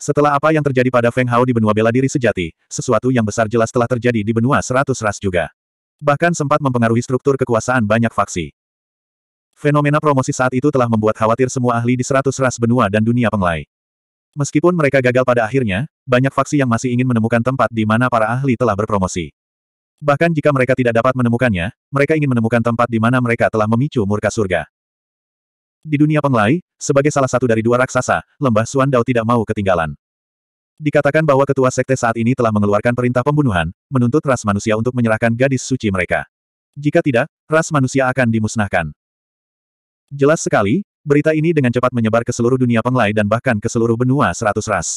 Setelah apa yang terjadi pada Feng Hao di benua bela diri sejati, sesuatu yang besar jelas telah terjadi di benua seratus ras juga. Bahkan sempat mempengaruhi struktur kekuasaan banyak faksi. Fenomena promosi saat itu telah membuat khawatir semua ahli di seratus ras benua dan dunia penglai. Meskipun mereka gagal pada akhirnya, banyak faksi yang masih ingin menemukan tempat di mana para ahli telah berpromosi. Bahkan jika mereka tidak dapat menemukannya, mereka ingin menemukan tempat di mana mereka telah memicu murka surga. Di dunia Penglai, sebagai salah satu dari dua raksasa, lembah Suan Dao tidak mau ketinggalan. Dikatakan bahwa ketua sekte saat ini telah mengeluarkan perintah pembunuhan, menuntut ras manusia untuk menyerahkan gadis suci mereka. Jika tidak, ras manusia akan dimusnahkan. Jelas sekali, berita ini dengan cepat menyebar ke seluruh dunia Penglai dan bahkan ke seluruh benua seratus ras.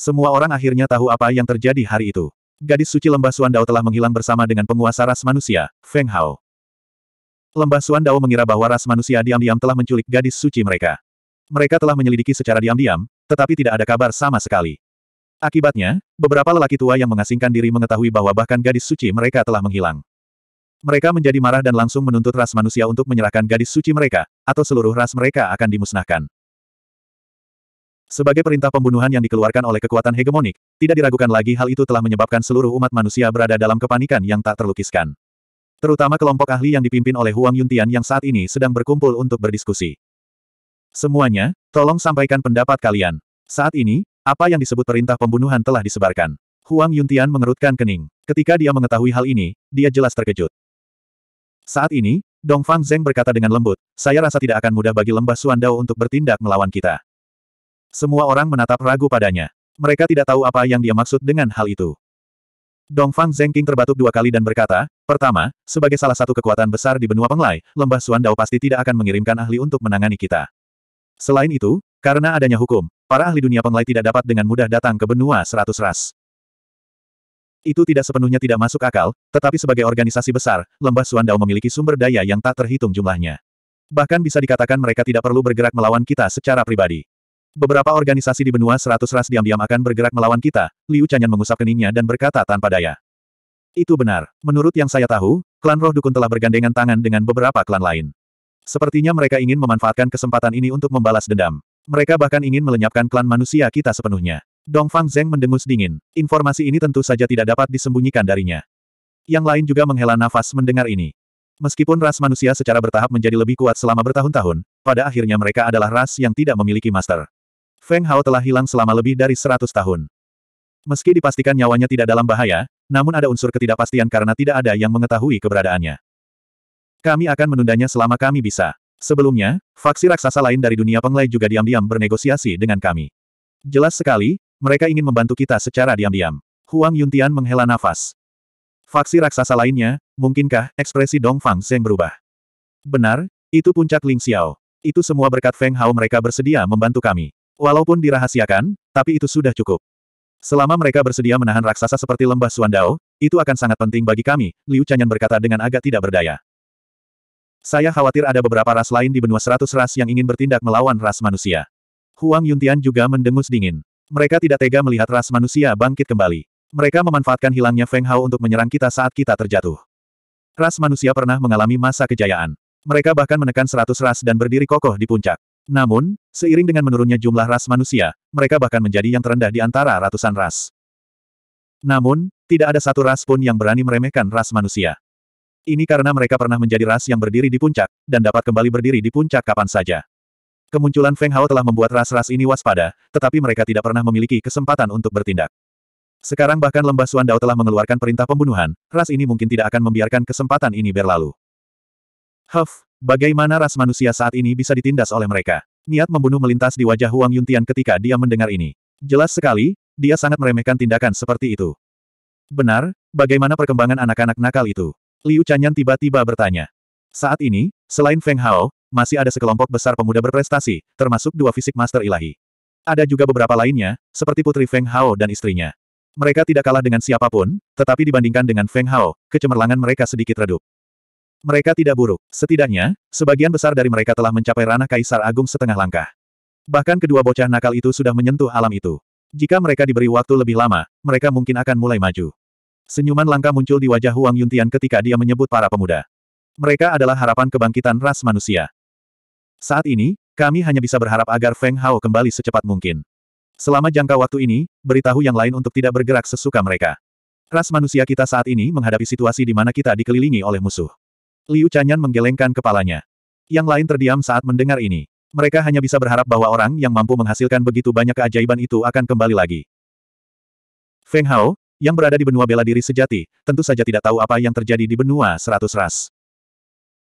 Semua orang akhirnya tahu apa yang terjadi hari itu. Gadis suci lembah Suan telah menghilang bersama dengan penguasa ras manusia, Feng Hao. Lembah Suan Dao mengira bahwa ras manusia diam-diam telah menculik gadis suci mereka. Mereka telah menyelidiki secara diam-diam, tetapi tidak ada kabar sama sekali. Akibatnya, beberapa lelaki tua yang mengasingkan diri mengetahui bahwa bahkan gadis suci mereka telah menghilang. Mereka menjadi marah dan langsung menuntut ras manusia untuk menyerahkan gadis suci mereka, atau seluruh ras mereka akan dimusnahkan. Sebagai perintah pembunuhan yang dikeluarkan oleh kekuatan hegemonik, tidak diragukan lagi hal itu telah menyebabkan seluruh umat manusia berada dalam kepanikan yang tak terlukiskan. Terutama kelompok ahli yang dipimpin oleh Huang Yuntian yang saat ini sedang berkumpul untuk berdiskusi. Semuanya, tolong sampaikan pendapat kalian. Saat ini, apa yang disebut perintah pembunuhan telah disebarkan. Huang Yuntian mengerutkan kening. Ketika dia mengetahui hal ini, dia jelas terkejut. Saat ini, Dong Fang Zeng berkata dengan lembut, saya rasa tidak akan mudah bagi lembah Suandao untuk bertindak melawan kita. Semua orang menatap ragu padanya. Mereka tidak tahu apa yang dia maksud dengan hal itu. Dongfang Zengking terbatuk dua kali dan berkata, pertama, sebagai salah satu kekuatan besar di benua Penglai, lembah Suandao pasti tidak akan mengirimkan ahli untuk menangani kita. Selain itu, karena adanya hukum, para ahli dunia Penglai tidak dapat dengan mudah datang ke benua seratus ras. Itu tidak sepenuhnya tidak masuk akal, tetapi sebagai organisasi besar, lembah Suandao memiliki sumber daya yang tak terhitung jumlahnya. Bahkan bisa dikatakan mereka tidak perlu bergerak melawan kita secara pribadi. Beberapa organisasi di benua seratus ras diam-diam akan bergerak melawan kita, Liu Chanyan mengusap keningnya dan berkata tanpa daya. Itu benar. Menurut yang saya tahu, klan roh dukun telah bergandengan tangan dengan beberapa klan lain. Sepertinya mereka ingin memanfaatkan kesempatan ini untuk membalas dendam. Mereka bahkan ingin melenyapkan klan manusia kita sepenuhnya. Dong Fang Zeng mendengus dingin. Informasi ini tentu saja tidak dapat disembunyikan darinya. Yang lain juga menghela nafas mendengar ini. Meskipun ras manusia secara bertahap menjadi lebih kuat selama bertahun-tahun, pada akhirnya mereka adalah ras yang tidak memiliki master. Feng Hao telah hilang selama lebih dari seratus tahun. Meski dipastikan nyawanya tidak dalam bahaya, namun ada unsur ketidakpastian karena tidak ada yang mengetahui keberadaannya. Kami akan menundanya selama kami bisa. Sebelumnya, faksi raksasa lain dari dunia penglai juga diam-diam bernegosiasi dengan kami. Jelas sekali, mereka ingin membantu kita secara diam-diam. Huang Yuntian menghela nafas. Faksi raksasa lainnya, mungkinkah ekspresi Dong Fang Zeng berubah? Benar, itu puncak Ling Xiao. Itu semua berkat Feng Hao mereka bersedia membantu kami. Walaupun dirahasiakan, tapi itu sudah cukup. Selama mereka bersedia menahan raksasa seperti lembah Suandao, itu akan sangat penting bagi kami, Liu Chanyan berkata dengan agak tidak berdaya. Saya khawatir ada beberapa ras lain di benua seratus ras yang ingin bertindak melawan ras manusia. Huang Yuntian juga mendengus dingin. Mereka tidak tega melihat ras manusia bangkit kembali. Mereka memanfaatkan hilangnya Feng Hao untuk menyerang kita saat kita terjatuh. Ras manusia pernah mengalami masa kejayaan. Mereka bahkan menekan seratus ras dan berdiri kokoh di puncak. Namun, seiring dengan menurunnya jumlah ras manusia, mereka bahkan menjadi yang terendah di antara ratusan ras. Namun, tidak ada satu ras pun yang berani meremehkan ras manusia. Ini karena mereka pernah menjadi ras yang berdiri di puncak, dan dapat kembali berdiri di puncak kapan saja. Kemunculan Feng Hao telah membuat ras-ras ini waspada, tetapi mereka tidak pernah memiliki kesempatan untuk bertindak. Sekarang bahkan lembah Suan Dao telah mengeluarkan perintah pembunuhan, ras ini mungkin tidak akan membiarkan kesempatan ini berlalu. Huff, Bagaimana ras manusia saat ini bisa ditindas oleh mereka? Niat membunuh melintas di wajah Huang Yuntian ketika dia mendengar ini. Jelas sekali, dia sangat meremehkan tindakan seperti itu. Benar, bagaimana perkembangan anak-anak nakal itu? Liu Chanyan tiba-tiba bertanya. Saat ini, selain Feng Hao, masih ada sekelompok besar pemuda berprestasi, termasuk dua fisik master ilahi. Ada juga beberapa lainnya, seperti putri Feng Hao dan istrinya. Mereka tidak kalah dengan siapapun, tetapi dibandingkan dengan Feng Hao, kecemerlangan mereka sedikit redup. Mereka tidak buruk. Setidaknya, sebagian besar dari mereka telah mencapai ranah Kaisar Agung setengah langkah. Bahkan kedua bocah nakal itu sudah menyentuh alam itu. Jika mereka diberi waktu lebih lama, mereka mungkin akan mulai maju. Senyuman langka muncul di wajah Huang Yuntian ketika dia menyebut para pemuda. Mereka adalah harapan kebangkitan ras manusia. Saat ini, kami hanya bisa berharap agar Feng Hao kembali secepat mungkin. Selama jangka waktu ini, beritahu yang lain untuk tidak bergerak sesuka mereka. Ras manusia kita saat ini menghadapi situasi di mana kita dikelilingi oleh musuh. Liu Chanyan menggelengkan kepalanya. Yang lain terdiam saat mendengar ini. Mereka hanya bisa berharap bahwa orang yang mampu menghasilkan begitu banyak keajaiban itu akan kembali lagi. Feng Hao, yang berada di benua bela diri sejati, tentu saja tidak tahu apa yang terjadi di benua seratus ras.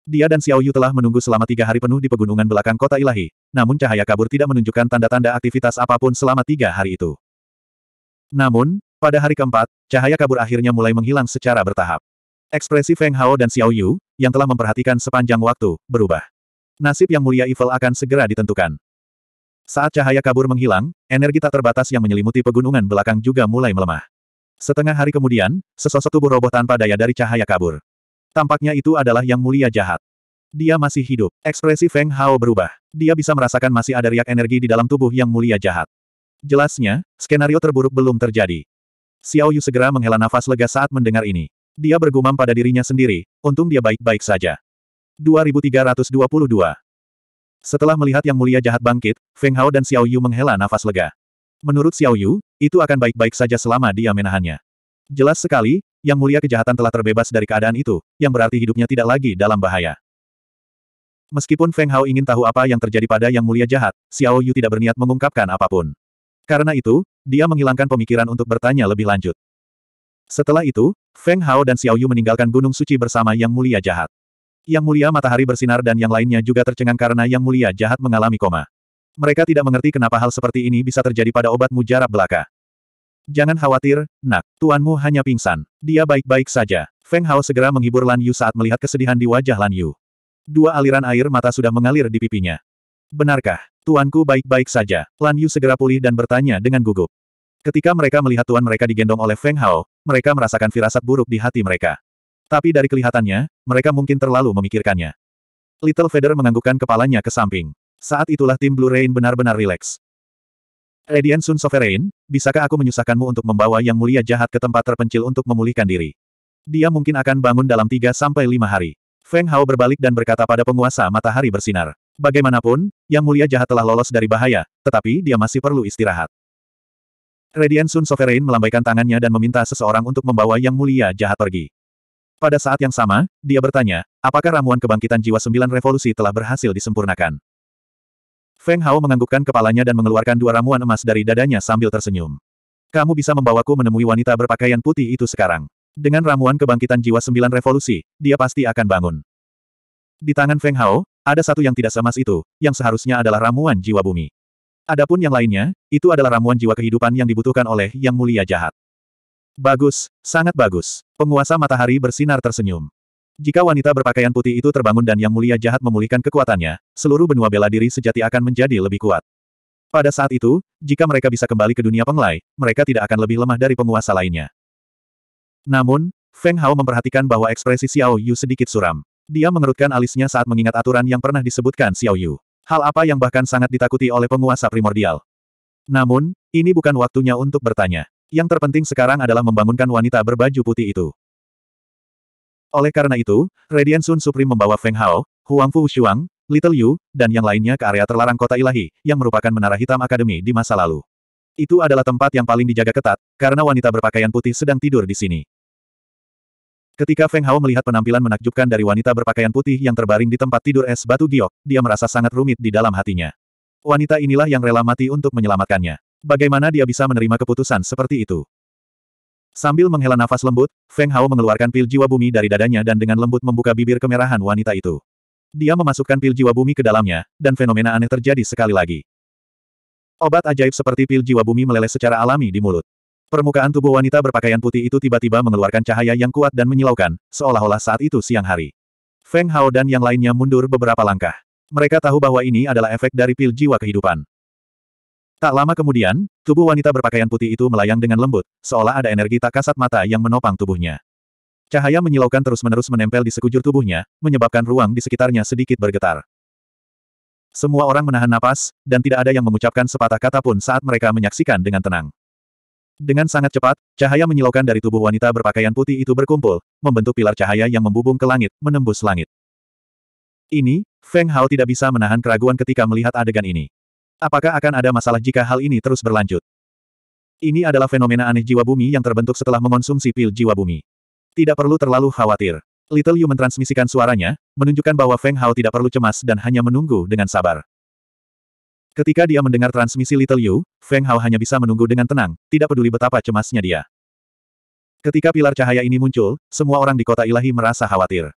Dia dan Xiao Yu telah menunggu selama tiga hari penuh di pegunungan belakang kota ilahi, namun cahaya kabur tidak menunjukkan tanda-tanda aktivitas apapun selama tiga hari itu. Namun, pada hari keempat, cahaya kabur akhirnya mulai menghilang secara bertahap. Ekspresi Feng Hao dan Xiao Yu, yang telah memperhatikan sepanjang waktu, berubah. Nasib yang mulia Evil akan segera ditentukan. Saat cahaya kabur menghilang, energi tak terbatas yang menyelimuti pegunungan belakang juga mulai melemah. Setengah hari kemudian, sesosok tubuh roboh tanpa daya dari cahaya kabur. Tampaknya itu adalah yang mulia jahat. Dia masih hidup. Ekspresi Feng Hao berubah. Dia bisa merasakan masih ada riak energi di dalam tubuh yang mulia jahat. Jelasnya, skenario terburuk belum terjadi. Xiao Yu segera menghela nafas lega saat mendengar ini. Dia bergumam pada dirinya sendiri, untung dia baik-baik saja. 2322 Setelah melihat Yang Mulia jahat bangkit, Feng Hao dan Xiao Yu menghela nafas lega. Menurut Xiao Yu, itu akan baik-baik saja selama dia menahannya. Jelas sekali, Yang Mulia kejahatan telah terbebas dari keadaan itu, yang berarti hidupnya tidak lagi dalam bahaya. Meskipun Feng Hao ingin tahu apa yang terjadi pada Yang Mulia jahat, Xiao Yu tidak berniat mengungkapkan apapun. Karena itu, dia menghilangkan pemikiran untuk bertanya lebih lanjut. Setelah itu, Feng Hao dan Xiao Yu meninggalkan Gunung Suci bersama Yang Mulia Jahat. Yang Mulia Matahari bersinar dan yang lainnya juga tercengang karena Yang Mulia Jahat mengalami koma. Mereka tidak mengerti kenapa hal seperti ini bisa terjadi pada obat mujarab belaka. Jangan khawatir, nak, tuanmu hanya pingsan. Dia baik-baik saja. Feng Hao segera menghibur Lan Yu saat melihat kesedihan di wajah Lan Yu. Dua aliran air mata sudah mengalir di pipinya. Benarkah, tuanku baik-baik saja? Lan Yu segera pulih dan bertanya dengan gugup. Ketika mereka melihat tuan mereka digendong oleh Feng Hao, mereka merasakan firasat buruk di hati mereka. Tapi dari kelihatannya, mereka mungkin terlalu memikirkannya. Little Feather menganggukkan kepalanya ke samping. Saat itulah tim Blue Rain benar-benar rileks. Radiant Sun Sovereign, bisakah aku menyusahkanmu untuk membawa yang mulia jahat ke tempat terpencil untuk memulihkan diri? Dia mungkin akan bangun dalam 3 sampai 5 hari. Feng Hao berbalik dan berkata pada penguasa matahari bersinar. Bagaimanapun, yang mulia jahat telah lolos dari bahaya, tetapi dia masih perlu istirahat. Radiant Sun Sovereign melambaikan tangannya dan meminta seseorang untuk membawa Yang Mulia Jahat pergi. Pada saat yang sama, dia bertanya, apakah ramuan kebangkitan jiwa sembilan revolusi telah berhasil disempurnakan? Feng Hao menganggukkan kepalanya dan mengeluarkan dua ramuan emas dari dadanya sambil tersenyum. Kamu bisa membawaku menemui wanita berpakaian putih itu sekarang. Dengan ramuan kebangkitan jiwa sembilan revolusi, dia pasti akan bangun. Di tangan Feng Hao, ada satu yang tidak semas itu, yang seharusnya adalah ramuan jiwa bumi. Adapun yang lainnya, itu adalah ramuan jiwa kehidupan yang dibutuhkan oleh Yang Mulia Jahat. Bagus, sangat bagus. Penguasa matahari bersinar tersenyum. Jika wanita berpakaian putih itu terbangun dan Yang Mulia Jahat memulihkan kekuatannya, seluruh benua bela diri sejati akan menjadi lebih kuat. Pada saat itu, jika mereka bisa kembali ke dunia penglai, mereka tidak akan lebih lemah dari penguasa lainnya. Namun, Feng Hao memperhatikan bahwa ekspresi Xiao Yu sedikit suram. Dia mengerutkan alisnya saat mengingat aturan yang pernah disebutkan Xiao Yu. Hal apa yang bahkan sangat ditakuti oleh penguasa primordial. Namun, ini bukan waktunya untuk bertanya. Yang terpenting sekarang adalah membangunkan wanita berbaju putih itu. Oleh karena itu, Radiant Sun Supreme membawa Feng Hao, Huang Fu Shuang, Little Yu, dan yang lainnya ke area terlarang kota ilahi, yang merupakan menara hitam akademi di masa lalu. Itu adalah tempat yang paling dijaga ketat, karena wanita berpakaian putih sedang tidur di sini. Ketika Feng Hao melihat penampilan menakjubkan dari wanita berpakaian putih yang terbaring di tempat tidur es batu giok, dia merasa sangat rumit di dalam hatinya. Wanita inilah yang rela mati untuk menyelamatkannya. Bagaimana dia bisa menerima keputusan seperti itu? Sambil menghela nafas lembut, Feng Hao mengeluarkan pil jiwa bumi dari dadanya dan dengan lembut membuka bibir kemerahan wanita itu. Dia memasukkan pil jiwa bumi ke dalamnya, dan fenomena aneh terjadi sekali lagi. Obat ajaib seperti pil jiwa bumi meleleh secara alami di mulut. Permukaan tubuh wanita berpakaian putih itu tiba-tiba mengeluarkan cahaya yang kuat dan menyilaukan, seolah-olah saat itu siang hari. Feng Hao dan yang lainnya mundur beberapa langkah. Mereka tahu bahwa ini adalah efek dari pil jiwa kehidupan. Tak lama kemudian, tubuh wanita berpakaian putih itu melayang dengan lembut, seolah ada energi tak kasat mata yang menopang tubuhnya. Cahaya menyilaukan terus-menerus menempel di sekujur tubuhnya, menyebabkan ruang di sekitarnya sedikit bergetar. Semua orang menahan napas, dan tidak ada yang mengucapkan sepatah kata pun saat mereka menyaksikan dengan tenang. Dengan sangat cepat, cahaya menyilaukan dari tubuh wanita berpakaian putih itu berkumpul, membentuk pilar cahaya yang membubung ke langit, menembus langit. Ini, Feng Hao tidak bisa menahan keraguan ketika melihat adegan ini. Apakah akan ada masalah jika hal ini terus berlanjut? Ini adalah fenomena aneh jiwa bumi yang terbentuk setelah mengonsumsi pil jiwa bumi. Tidak perlu terlalu khawatir. Little Yu mentransmisikan suaranya, menunjukkan bahwa Feng Hao tidak perlu cemas dan hanya menunggu dengan sabar. Ketika dia mendengar transmisi Little Yu, Feng Hao hanya bisa menunggu dengan tenang, tidak peduli betapa cemasnya dia. Ketika pilar cahaya ini muncul, semua orang di kota ilahi merasa khawatir.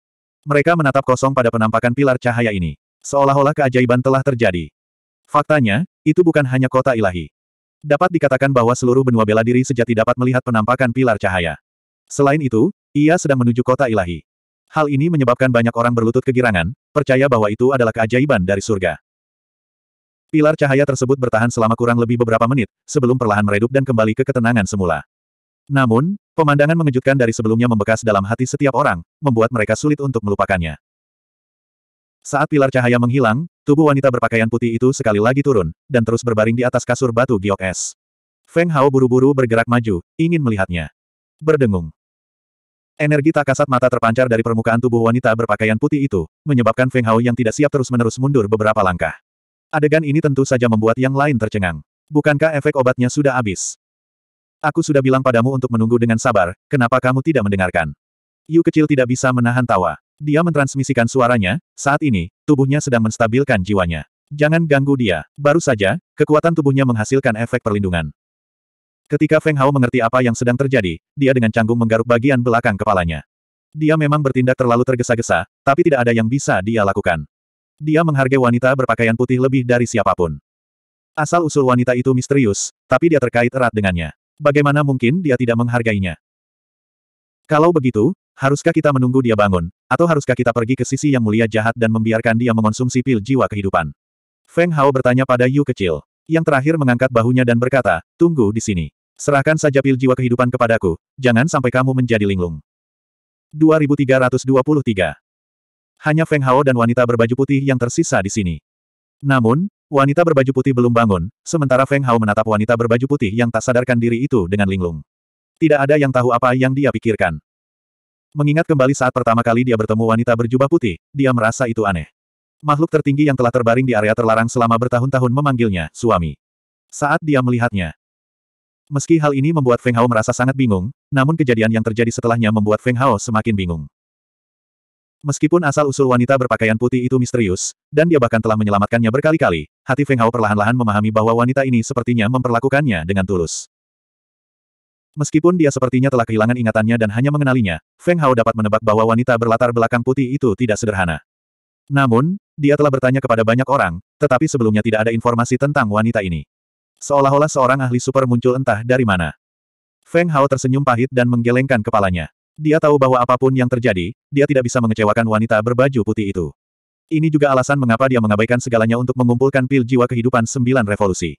Mereka menatap kosong pada penampakan pilar cahaya ini. Seolah-olah keajaiban telah terjadi. Faktanya, itu bukan hanya kota ilahi. Dapat dikatakan bahwa seluruh benua bela diri sejati dapat melihat penampakan pilar cahaya. Selain itu, ia sedang menuju kota ilahi. Hal ini menyebabkan banyak orang berlutut kegirangan, percaya bahwa itu adalah keajaiban dari surga. Pilar cahaya tersebut bertahan selama kurang lebih beberapa menit, sebelum perlahan meredup dan kembali ke ketenangan semula. Namun, pemandangan mengejutkan dari sebelumnya membekas dalam hati setiap orang, membuat mereka sulit untuk melupakannya. Saat pilar cahaya menghilang, tubuh wanita berpakaian putih itu sekali lagi turun, dan terus berbaring di atas kasur batu giok es. Feng Hao buru-buru bergerak maju, ingin melihatnya. Berdengung. Energi tak kasat mata terpancar dari permukaan tubuh wanita berpakaian putih itu, menyebabkan Feng Hao yang tidak siap terus-menerus mundur beberapa langkah. Adegan ini tentu saja membuat yang lain tercengang. Bukankah efek obatnya sudah habis? Aku sudah bilang padamu untuk menunggu dengan sabar, kenapa kamu tidak mendengarkan? Yu kecil tidak bisa menahan tawa. Dia mentransmisikan suaranya, saat ini, tubuhnya sedang menstabilkan jiwanya. Jangan ganggu dia. Baru saja, kekuatan tubuhnya menghasilkan efek perlindungan. Ketika Feng Hao mengerti apa yang sedang terjadi, dia dengan canggung menggaruk bagian belakang kepalanya. Dia memang bertindak terlalu tergesa-gesa, tapi tidak ada yang bisa dia lakukan. Dia menghargai wanita berpakaian putih lebih dari siapapun. Asal-usul wanita itu misterius, tapi dia terkait erat dengannya. Bagaimana mungkin dia tidak menghargainya? Kalau begitu, haruskah kita menunggu dia bangun, atau haruskah kita pergi ke sisi yang mulia jahat dan membiarkan dia mengonsumsi pil jiwa kehidupan? Feng Hao bertanya pada Yu kecil, yang terakhir mengangkat bahunya dan berkata, tunggu di sini. Serahkan saja pil jiwa kehidupan kepadaku, jangan sampai kamu menjadi linglung. 2323 hanya Feng Hao dan wanita berbaju putih yang tersisa di sini. Namun, wanita berbaju putih belum bangun, sementara Feng Hao menatap wanita berbaju putih yang tak sadarkan diri itu dengan linglung. Tidak ada yang tahu apa yang dia pikirkan. Mengingat kembali saat pertama kali dia bertemu wanita berjubah putih, dia merasa itu aneh. Makhluk tertinggi yang telah terbaring di area terlarang selama bertahun-tahun memanggilnya, suami. Saat dia melihatnya. Meski hal ini membuat Feng Hao merasa sangat bingung, namun kejadian yang terjadi setelahnya membuat Feng Hao semakin bingung. Meskipun asal-usul wanita berpakaian putih itu misterius, dan dia bahkan telah menyelamatkannya berkali-kali, hati Feng Hao perlahan-lahan memahami bahwa wanita ini sepertinya memperlakukannya dengan tulus. Meskipun dia sepertinya telah kehilangan ingatannya dan hanya mengenalinya, Feng Hao dapat menebak bahwa wanita berlatar belakang putih itu tidak sederhana. Namun, dia telah bertanya kepada banyak orang, tetapi sebelumnya tidak ada informasi tentang wanita ini. Seolah-olah seorang ahli super muncul entah dari mana. Feng Hao tersenyum pahit dan menggelengkan kepalanya. Dia tahu bahwa apapun yang terjadi, dia tidak bisa mengecewakan wanita berbaju putih itu. Ini juga alasan mengapa dia mengabaikan segalanya untuk mengumpulkan pil jiwa kehidupan sembilan revolusi.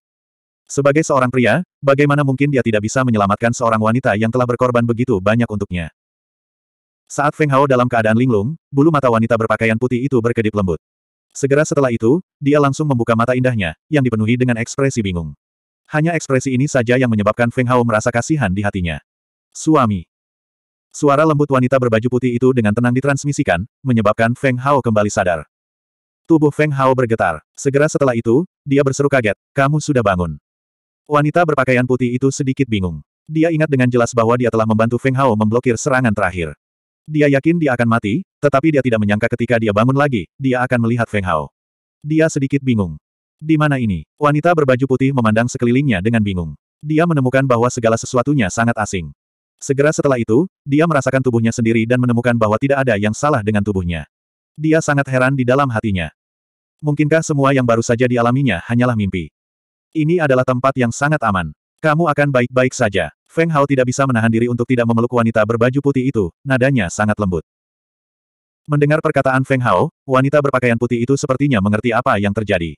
Sebagai seorang pria, bagaimana mungkin dia tidak bisa menyelamatkan seorang wanita yang telah berkorban begitu banyak untuknya? Saat Feng Hao dalam keadaan linglung, bulu mata wanita berpakaian putih itu berkedip lembut. Segera setelah itu, dia langsung membuka mata indahnya, yang dipenuhi dengan ekspresi bingung. Hanya ekspresi ini saja yang menyebabkan Feng Hao merasa kasihan di hatinya. Suami. Suara lembut wanita berbaju putih itu dengan tenang ditransmisikan, menyebabkan Feng Hao kembali sadar. Tubuh Feng Hao bergetar. Segera setelah itu, dia berseru kaget, kamu sudah bangun. Wanita berpakaian putih itu sedikit bingung. Dia ingat dengan jelas bahwa dia telah membantu Feng Hao memblokir serangan terakhir. Dia yakin dia akan mati, tetapi dia tidak menyangka ketika dia bangun lagi, dia akan melihat Feng Hao. Dia sedikit bingung. Di mana ini? Wanita berbaju putih memandang sekelilingnya dengan bingung. Dia menemukan bahwa segala sesuatunya sangat asing. Segera setelah itu, dia merasakan tubuhnya sendiri dan menemukan bahwa tidak ada yang salah dengan tubuhnya. Dia sangat heran di dalam hatinya. Mungkinkah semua yang baru saja dialaminya hanyalah mimpi? Ini adalah tempat yang sangat aman. Kamu akan baik-baik saja. Feng Hao tidak bisa menahan diri untuk tidak memeluk wanita berbaju putih itu, nadanya sangat lembut. Mendengar perkataan Feng Hao, wanita berpakaian putih itu sepertinya mengerti apa yang terjadi.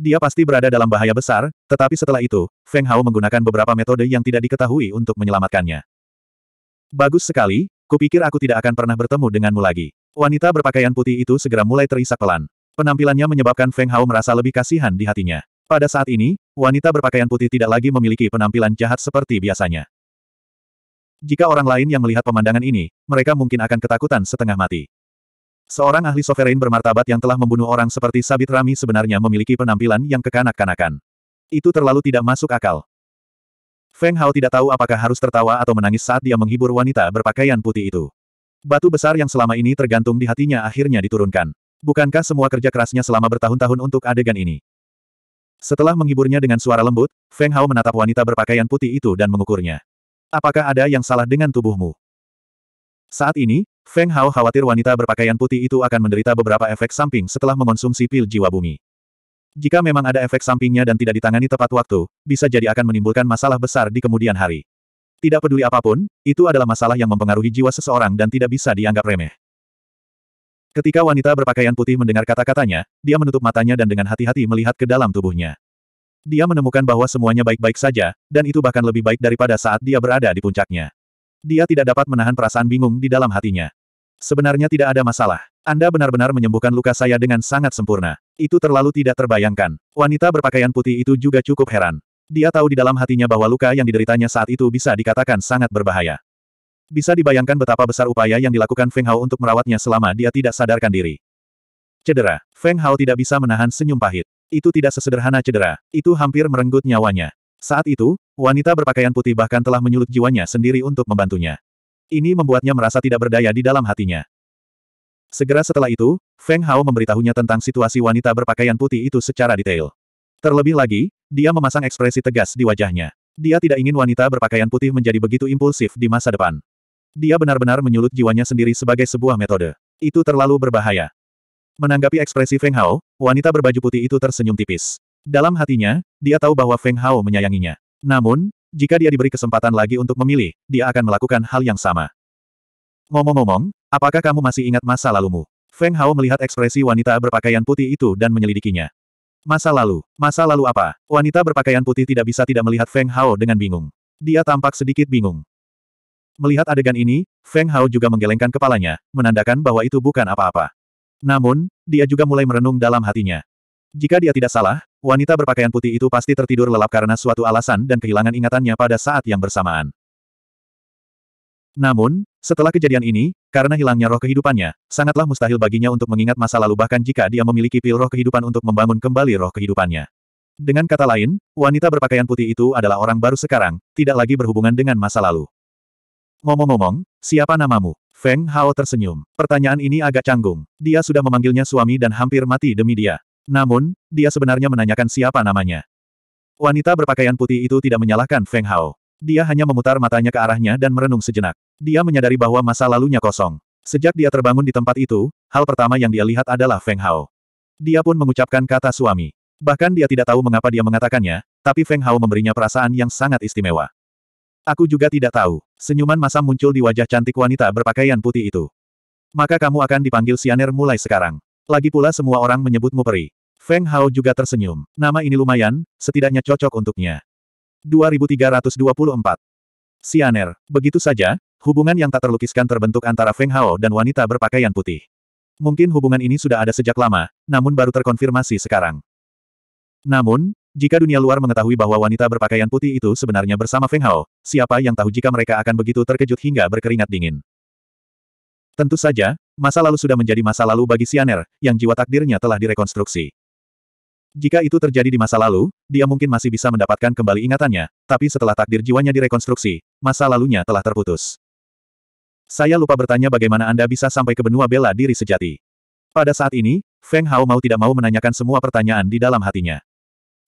Dia pasti berada dalam bahaya besar, tetapi setelah itu, Feng Hao menggunakan beberapa metode yang tidak diketahui untuk menyelamatkannya. Bagus sekali, kupikir aku tidak akan pernah bertemu denganmu lagi. Wanita berpakaian putih itu segera mulai terisak pelan. Penampilannya menyebabkan Feng Hao merasa lebih kasihan di hatinya. Pada saat ini, wanita berpakaian putih tidak lagi memiliki penampilan jahat seperti biasanya. Jika orang lain yang melihat pemandangan ini, mereka mungkin akan ketakutan setengah mati. Seorang ahli sovereign bermartabat yang telah membunuh orang seperti Sabit Rami sebenarnya memiliki penampilan yang kekanak-kanakan. Itu terlalu tidak masuk akal. Feng Hao tidak tahu apakah harus tertawa atau menangis saat dia menghibur wanita berpakaian putih itu. Batu besar yang selama ini tergantung di hatinya akhirnya diturunkan. Bukankah semua kerja kerasnya selama bertahun-tahun untuk adegan ini? Setelah menghiburnya dengan suara lembut, Feng Hao menatap wanita berpakaian putih itu dan mengukurnya. Apakah ada yang salah dengan tubuhmu? Saat ini, Feng Hao khawatir wanita berpakaian putih itu akan menderita beberapa efek samping setelah mengonsumsi pil jiwa bumi. Jika memang ada efek sampingnya dan tidak ditangani tepat waktu, bisa jadi akan menimbulkan masalah besar di kemudian hari. Tidak peduli apapun, itu adalah masalah yang mempengaruhi jiwa seseorang dan tidak bisa dianggap remeh. Ketika wanita berpakaian putih mendengar kata-katanya, dia menutup matanya dan dengan hati-hati melihat ke dalam tubuhnya. Dia menemukan bahwa semuanya baik-baik saja, dan itu bahkan lebih baik daripada saat dia berada di puncaknya. Dia tidak dapat menahan perasaan bingung di dalam hatinya. Sebenarnya tidak ada masalah. Anda benar-benar menyembuhkan luka saya dengan sangat sempurna. Itu terlalu tidak terbayangkan. Wanita berpakaian putih itu juga cukup heran. Dia tahu di dalam hatinya bahwa luka yang dideritanya saat itu bisa dikatakan sangat berbahaya. Bisa dibayangkan betapa besar upaya yang dilakukan Feng Hao untuk merawatnya selama dia tidak sadarkan diri. Cedera. Feng Hao tidak bisa menahan senyum pahit. Itu tidak sesederhana cedera. Itu hampir merenggut nyawanya. Saat itu, wanita berpakaian putih bahkan telah menyulut jiwanya sendiri untuk membantunya. Ini membuatnya merasa tidak berdaya di dalam hatinya. Segera setelah itu, Feng Hao memberitahunya tentang situasi wanita berpakaian putih itu secara detail. Terlebih lagi, dia memasang ekspresi tegas di wajahnya. Dia tidak ingin wanita berpakaian putih menjadi begitu impulsif di masa depan. Dia benar-benar menyulut jiwanya sendiri sebagai sebuah metode. Itu terlalu berbahaya. Menanggapi ekspresi Feng Hao, wanita berbaju putih itu tersenyum tipis. Dalam hatinya, dia tahu bahwa Feng Hao menyayanginya. Namun, jika dia diberi kesempatan lagi untuk memilih, dia akan melakukan hal yang sama. Ngomong-ngomong, apakah kamu masih ingat masa lalumu? Feng Hao melihat ekspresi wanita berpakaian putih itu dan menyelidikinya. Masa lalu, masa lalu apa? Wanita berpakaian putih tidak bisa tidak melihat Feng Hao dengan bingung. Dia tampak sedikit bingung. Melihat adegan ini, Feng Hao juga menggelengkan kepalanya, menandakan bahwa itu bukan apa-apa. Namun, dia juga mulai merenung dalam hatinya. Jika dia tidak salah, wanita berpakaian putih itu pasti tertidur lelap karena suatu alasan dan kehilangan ingatannya pada saat yang bersamaan. Namun, setelah kejadian ini, karena hilangnya roh kehidupannya, sangatlah mustahil baginya untuk mengingat masa lalu bahkan jika dia memiliki pil roh kehidupan untuk membangun kembali roh kehidupannya. Dengan kata lain, wanita berpakaian putih itu adalah orang baru sekarang, tidak lagi berhubungan dengan masa lalu. Ngomong-ngomong, siapa namamu? Feng Hao tersenyum. Pertanyaan ini agak canggung. Dia sudah memanggilnya suami dan hampir mati demi dia. Namun, dia sebenarnya menanyakan siapa namanya. Wanita berpakaian putih itu tidak menyalahkan Feng Hao. Dia hanya memutar matanya ke arahnya dan merenung sejenak. Dia menyadari bahwa masa lalunya kosong. Sejak dia terbangun di tempat itu, hal pertama yang dia lihat adalah Feng Hao. Dia pun mengucapkan kata suami. Bahkan dia tidak tahu mengapa dia mengatakannya, tapi Feng Hao memberinya perasaan yang sangat istimewa. Aku juga tidak tahu. Senyuman masam muncul di wajah cantik wanita berpakaian putih itu. Maka kamu akan dipanggil Sianer mulai sekarang. Lagi pula semua orang menyebutmu peri. Feng Hao juga tersenyum. Nama ini lumayan, setidaknya cocok untuknya. 2324. Sianer, begitu saja, hubungan yang tak terlukiskan terbentuk antara Feng Hao dan wanita berpakaian putih. Mungkin hubungan ini sudah ada sejak lama, namun baru terkonfirmasi sekarang. Namun, jika dunia luar mengetahui bahwa wanita berpakaian putih itu sebenarnya bersama Feng Hao, siapa yang tahu jika mereka akan begitu terkejut hingga berkeringat dingin. Tentu saja, masa lalu sudah menjadi masa lalu bagi Sianer, yang jiwa takdirnya telah direkonstruksi. Jika itu terjadi di masa lalu, dia mungkin masih bisa mendapatkan kembali ingatannya, tapi setelah takdir jiwanya direkonstruksi, masa lalunya telah terputus. Saya lupa bertanya bagaimana Anda bisa sampai ke benua bela diri sejati. Pada saat ini, Feng Hao mau tidak mau menanyakan semua pertanyaan di dalam hatinya.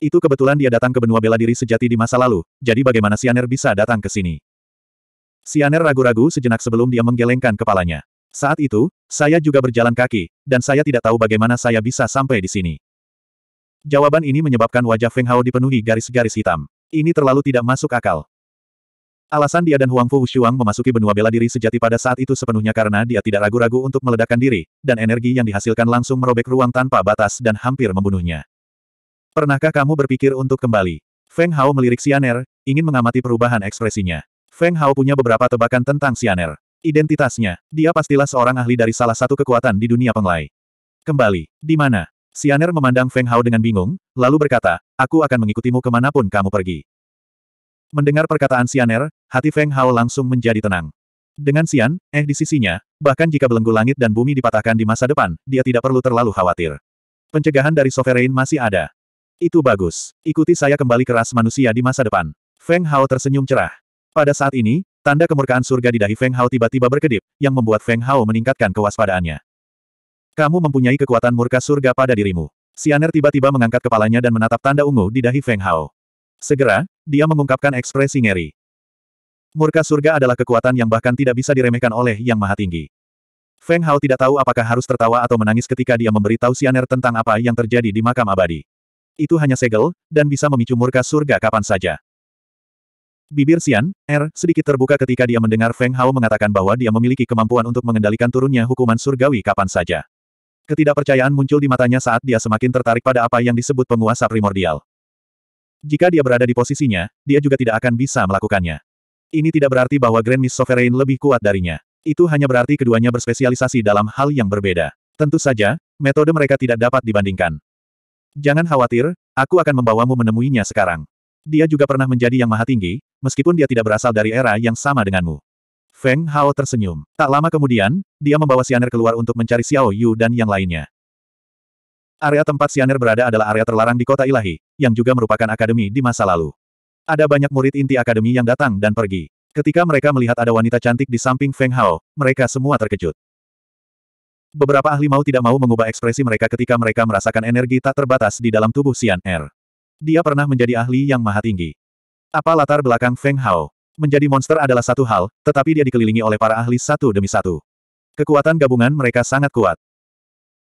Itu kebetulan dia datang ke benua bela diri sejati di masa lalu, jadi bagaimana Sianer bisa datang ke sini? Sianer ragu-ragu sejenak sebelum dia menggelengkan kepalanya. Saat itu, saya juga berjalan kaki, dan saya tidak tahu bagaimana saya bisa sampai di sini. Jawaban ini menyebabkan wajah Feng Hao dipenuhi garis-garis hitam. Ini terlalu tidak masuk akal. Alasan dia dan Huang Fu Shuang memasuki benua bela diri sejati pada saat itu sepenuhnya karena dia tidak ragu-ragu untuk meledakkan diri, dan energi yang dihasilkan langsung merobek ruang tanpa batas dan hampir membunuhnya. Pernahkah kamu berpikir untuk kembali? Feng Hao melirik Xianer, ingin mengamati perubahan ekspresinya. Feng Hao punya beberapa tebakan tentang Xianer. Identitasnya, dia pastilah seorang ahli dari salah satu kekuatan di dunia penglai. Kembali, di mana? Sianer memandang Feng Hao dengan bingung, lalu berkata, aku akan mengikutimu kemanapun kamu pergi. Mendengar perkataan Sianer, hati Feng Hao langsung menjadi tenang. Dengan Sian, eh di sisinya, bahkan jika belenggu langit dan bumi dipatahkan di masa depan, dia tidak perlu terlalu khawatir. Pencegahan dari Sovereign masih ada. Itu bagus. Ikuti saya kembali keras manusia di masa depan. Feng Hao tersenyum cerah. Pada saat ini, Tanda kemurkaan surga di dahi Feng Hao tiba-tiba berkedip, yang membuat Feng Hao meningkatkan kewaspadaannya. Kamu mempunyai kekuatan murka surga pada dirimu. Sianer tiba-tiba mengangkat kepalanya dan menatap tanda ungu di dahi Feng Hao. Segera, dia mengungkapkan ekspresi ngeri. Murka surga adalah kekuatan yang bahkan tidak bisa diremehkan oleh Yang Maha Tinggi. Feng Hao tidak tahu apakah harus tertawa atau menangis ketika dia memberitahu Sianer tentang apa yang terjadi di makam abadi. Itu hanya segel, dan bisa memicu murka surga kapan saja. Bibir Xian, r sedikit terbuka ketika dia mendengar Feng Hao mengatakan bahwa dia memiliki kemampuan untuk mengendalikan turunnya hukuman surgawi kapan saja. Ketidakpercayaan muncul di matanya saat dia semakin tertarik pada apa yang disebut penguasa primordial. Jika dia berada di posisinya, dia juga tidak akan bisa melakukannya. Ini tidak berarti bahwa Grand Miss Sovereign lebih kuat darinya. Itu hanya berarti keduanya berspesialisasi dalam hal yang berbeda. Tentu saja, metode mereka tidak dapat dibandingkan. Jangan khawatir, aku akan membawamu menemuinya sekarang. Dia juga pernah menjadi yang maha tinggi, meskipun dia tidak berasal dari era yang sama denganmu. Feng Hao tersenyum. Tak lama kemudian, dia membawa Sianer keluar untuk mencari Xiao Yu dan yang lainnya. Area tempat Sianer berada adalah area terlarang di kota ilahi, yang juga merupakan akademi di masa lalu. Ada banyak murid inti akademi yang datang dan pergi. Ketika mereka melihat ada wanita cantik di samping Feng Hao, mereka semua terkejut. Beberapa ahli mau tidak mau mengubah ekspresi mereka ketika mereka merasakan energi tak terbatas di dalam tubuh Sian Er. Dia pernah menjadi ahli yang maha tinggi. Apa latar belakang Feng Hao? Menjadi monster adalah satu hal, tetapi dia dikelilingi oleh para ahli satu demi satu. Kekuatan gabungan mereka sangat kuat.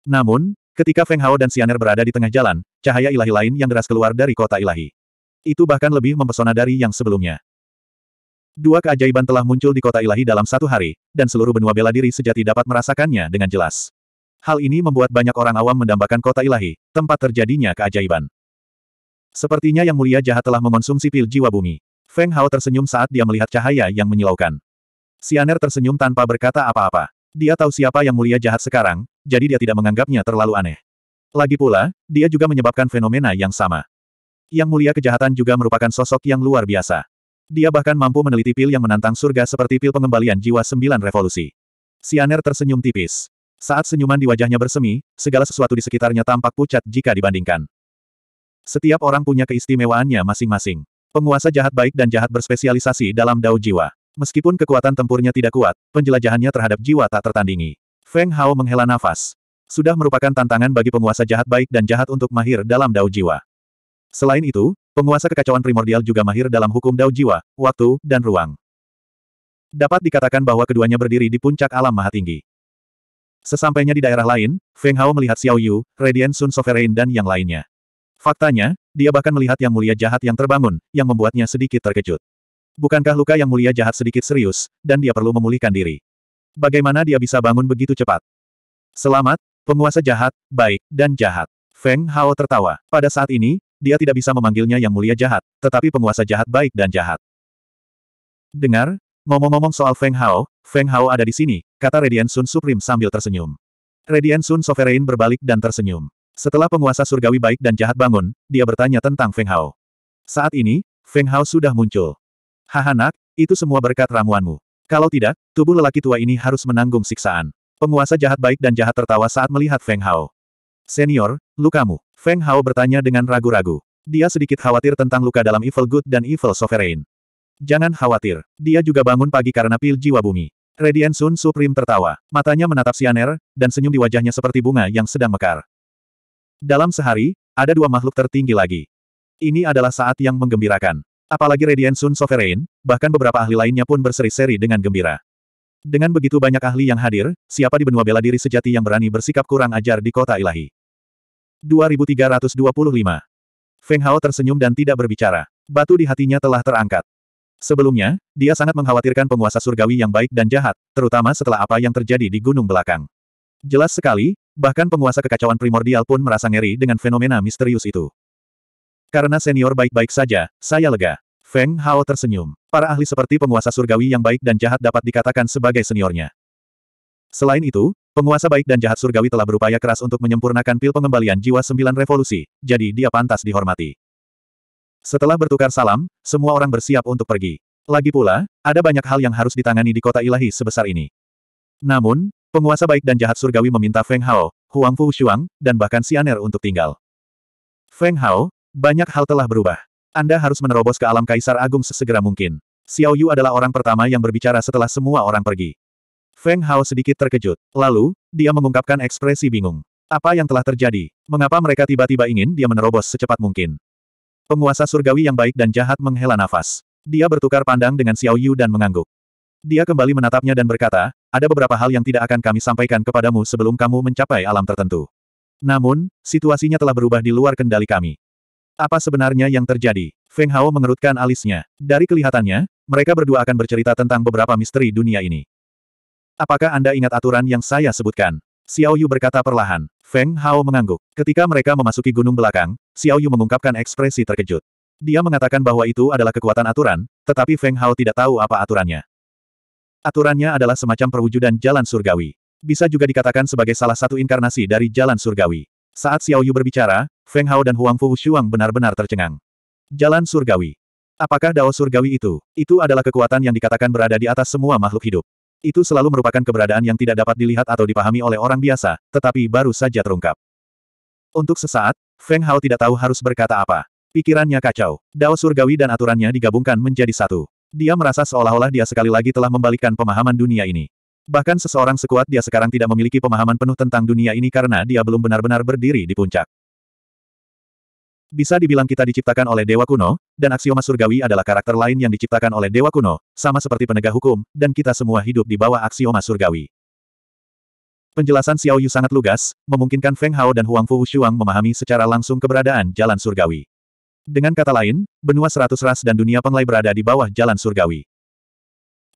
Namun, ketika Feng Hao dan Sianer berada di tengah jalan, cahaya ilahi lain yang deras keluar dari kota ilahi. Itu bahkan lebih mempesona dari yang sebelumnya. Dua keajaiban telah muncul di kota ilahi dalam satu hari, dan seluruh benua bela diri sejati dapat merasakannya dengan jelas. Hal ini membuat banyak orang awam mendambakan kota ilahi, tempat terjadinya keajaiban. Sepertinya Yang Mulia Jahat telah mengonsumsi pil jiwa bumi. Feng Hao tersenyum saat dia melihat cahaya yang menyilaukan. Sianer tersenyum tanpa berkata apa-apa. Dia tahu siapa Yang Mulia Jahat sekarang, jadi dia tidak menganggapnya terlalu aneh. Lagi pula, dia juga menyebabkan fenomena yang sama. Yang Mulia Kejahatan juga merupakan sosok yang luar biasa. Dia bahkan mampu meneliti pil yang menantang surga seperti pil pengembalian jiwa sembilan revolusi. Sianer tersenyum tipis. Saat senyuman di wajahnya bersemi, segala sesuatu di sekitarnya tampak pucat jika dibandingkan. Setiap orang punya keistimewaannya masing-masing. Penguasa jahat baik dan jahat berspesialisasi dalam dao jiwa. Meskipun kekuatan tempurnya tidak kuat, penjelajahannya terhadap jiwa tak tertandingi. Feng Hao menghela nafas. Sudah merupakan tantangan bagi penguasa jahat baik dan jahat untuk mahir dalam dao jiwa. Selain itu, penguasa kekacauan primordial juga mahir dalam hukum dao jiwa, waktu, dan ruang. Dapat dikatakan bahwa keduanya berdiri di puncak alam maha tinggi. Sesampainya di daerah lain, Feng Hao melihat Xiao Yu, Radiant Sun Sovereign dan yang lainnya. Faktanya, dia bahkan melihat yang mulia jahat yang terbangun, yang membuatnya sedikit terkejut. Bukankah luka yang mulia jahat sedikit serius, dan dia perlu memulihkan diri? Bagaimana dia bisa bangun begitu cepat? Selamat, penguasa jahat, baik, dan jahat. Feng Hao tertawa. Pada saat ini, dia tidak bisa memanggilnya yang mulia jahat, tetapi penguasa jahat baik dan jahat. Dengar, ngomong-ngomong soal Feng Hao, Feng Hao ada di sini, kata Radian Sun Supreme sambil tersenyum. Radian Sun Sovereign berbalik dan tersenyum. Setelah penguasa surgawi baik dan jahat bangun, dia bertanya tentang Feng Hao. Saat ini, Feng Hao sudah muncul. Haha nak, itu semua berkat ramuanmu. Kalau tidak, tubuh lelaki tua ini harus menanggung siksaan. Penguasa jahat baik dan jahat tertawa saat melihat Feng Hao. Senior, lukamu. Feng Hao bertanya dengan ragu-ragu. Dia sedikit khawatir tentang luka dalam Evil Good dan Evil Sovereign. Jangan khawatir, dia juga bangun pagi karena pil jiwa bumi. Radiant Sun Supreme tertawa, matanya menatap Sianer, dan senyum di wajahnya seperti bunga yang sedang mekar. Dalam sehari, ada dua makhluk tertinggi lagi. Ini adalah saat yang menggembirakan. Apalagi Radiant Sun Sovereign, bahkan beberapa ahli lainnya pun berseri-seri dengan gembira. Dengan begitu banyak ahli yang hadir, siapa di benua bela diri sejati yang berani bersikap kurang ajar di kota ilahi? 2325. Feng Hao tersenyum dan tidak berbicara. Batu di hatinya telah terangkat. Sebelumnya, dia sangat mengkhawatirkan penguasa surgawi yang baik dan jahat, terutama setelah apa yang terjadi di gunung belakang. Jelas sekali, Bahkan penguasa kekacauan primordial pun merasa ngeri dengan fenomena misterius itu. Karena senior baik-baik saja, saya lega. Feng Hao tersenyum. Para ahli seperti penguasa surgawi yang baik dan jahat dapat dikatakan sebagai seniornya. Selain itu, penguasa baik dan jahat surgawi telah berupaya keras untuk menyempurnakan pil pengembalian jiwa sembilan revolusi, jadi dia pantas dihormati. Setelah bertukar salam, semua orang bersiap untuk pergi. Lagi pula, ada banyak hal yang harus ditangani di kota ilahi sebesar ini. Namun, Penguasa baik dan jahat surgawi meminta Feng Hao, Huang Fu Shuang, dan bahkan Xian'er untuk tinggal. Feng Hao, banyak hal telah berubah. Anda harus menerobos ke alam Kaisar Agung sesegera mungkin. Xiao Yu adalah orang pertama yang berbicara setelah semua orang pergi. Feng Hao sedikit terkejut. Lalu, dia mengungkapkan ekspresi bingung. Apa yang telah terjadi? Mengapa mereka tiba-tiba ingin dia menerobos secepat mungkin? Penguasa surgawi yang baik dan jahat menghela nafas. Dia bertukar pandang dengan Xiao Yu dan mengangguk. Dia kembali menatapnya dan berkata, ada beberapa hal yang tidak akan kami sampaikan kepadamu sebelum kamu mencapai alam tertentu. Namun, situasinya telah berubah di luar kendali kami. Apa sebenarnya yang terjadi? Feng Hao mengerutkan alisnya. Dari kelihatannya, mereka berdua akan bercerita tentang beberapa misteri dunia ini. Apakah Anda ingat aturan yang saya sebutkan? Xiao Yu berkata perlahan. Feng Hao mengangguk. Ketika mereka memasuki gunung belakang, Xiao Yu mengungkapkan ekspresi terkejut. Dia mengatakan bahwa itu adalah kekuatan aturan, tetapi Feng Hao tidak tahu apa aturannya. Aturannya adalah semacam perwujudan jalan surgawi. Bisa juga dikatakan sebagai salah satu inkarnasi dari jalan surgawi. Saat Xiao Yu berbicara, Feng Hao dan Huang Fu Shuang benar-benar tercengang. Jalan surgawi. Apakah dao surgawi itu? Itu adalah kekuatan yang dikatakan berada di atas semua makhluk hidup. Itu selalu merupakan keberadaan yang tidak dapat dilihat atau dipahami oleh orang biasa, tetapi baru saja terungkap. Untuk sesaat, Feng Hao tidak tahu harus berkata apa. Pikirannya kacau. Dao surgawi dan aturannya digabungkan menjadi satu. Dia merasa seolah-olah dia sekali lagi telah membalikkan pemahaman dunia ini. Bahkan seseorang sekuat dia sekarang tidak memiliki pemahaman penuh tentang dunia ini karena dia belum benar-benar berdiri di puncak. Bisa dibilang kita diciptakan oleh Dewa Kuno, dan aksioma surgawi adalah karakter lain yang diciptakan oleh Dewa Kuno, sama seperti penegak hukum, dan kita semua hidup di bawah aksioma surgawi. Penjelasan Xiao Yu sangat lugas, memungkinkan Feng Hao dan Huang Fu Shuang memahami secara langsung keberadaan jalan surgawi. Dengan kata lain, benua seratus ras dan dunia penglai berada di bawah jalan surgawi.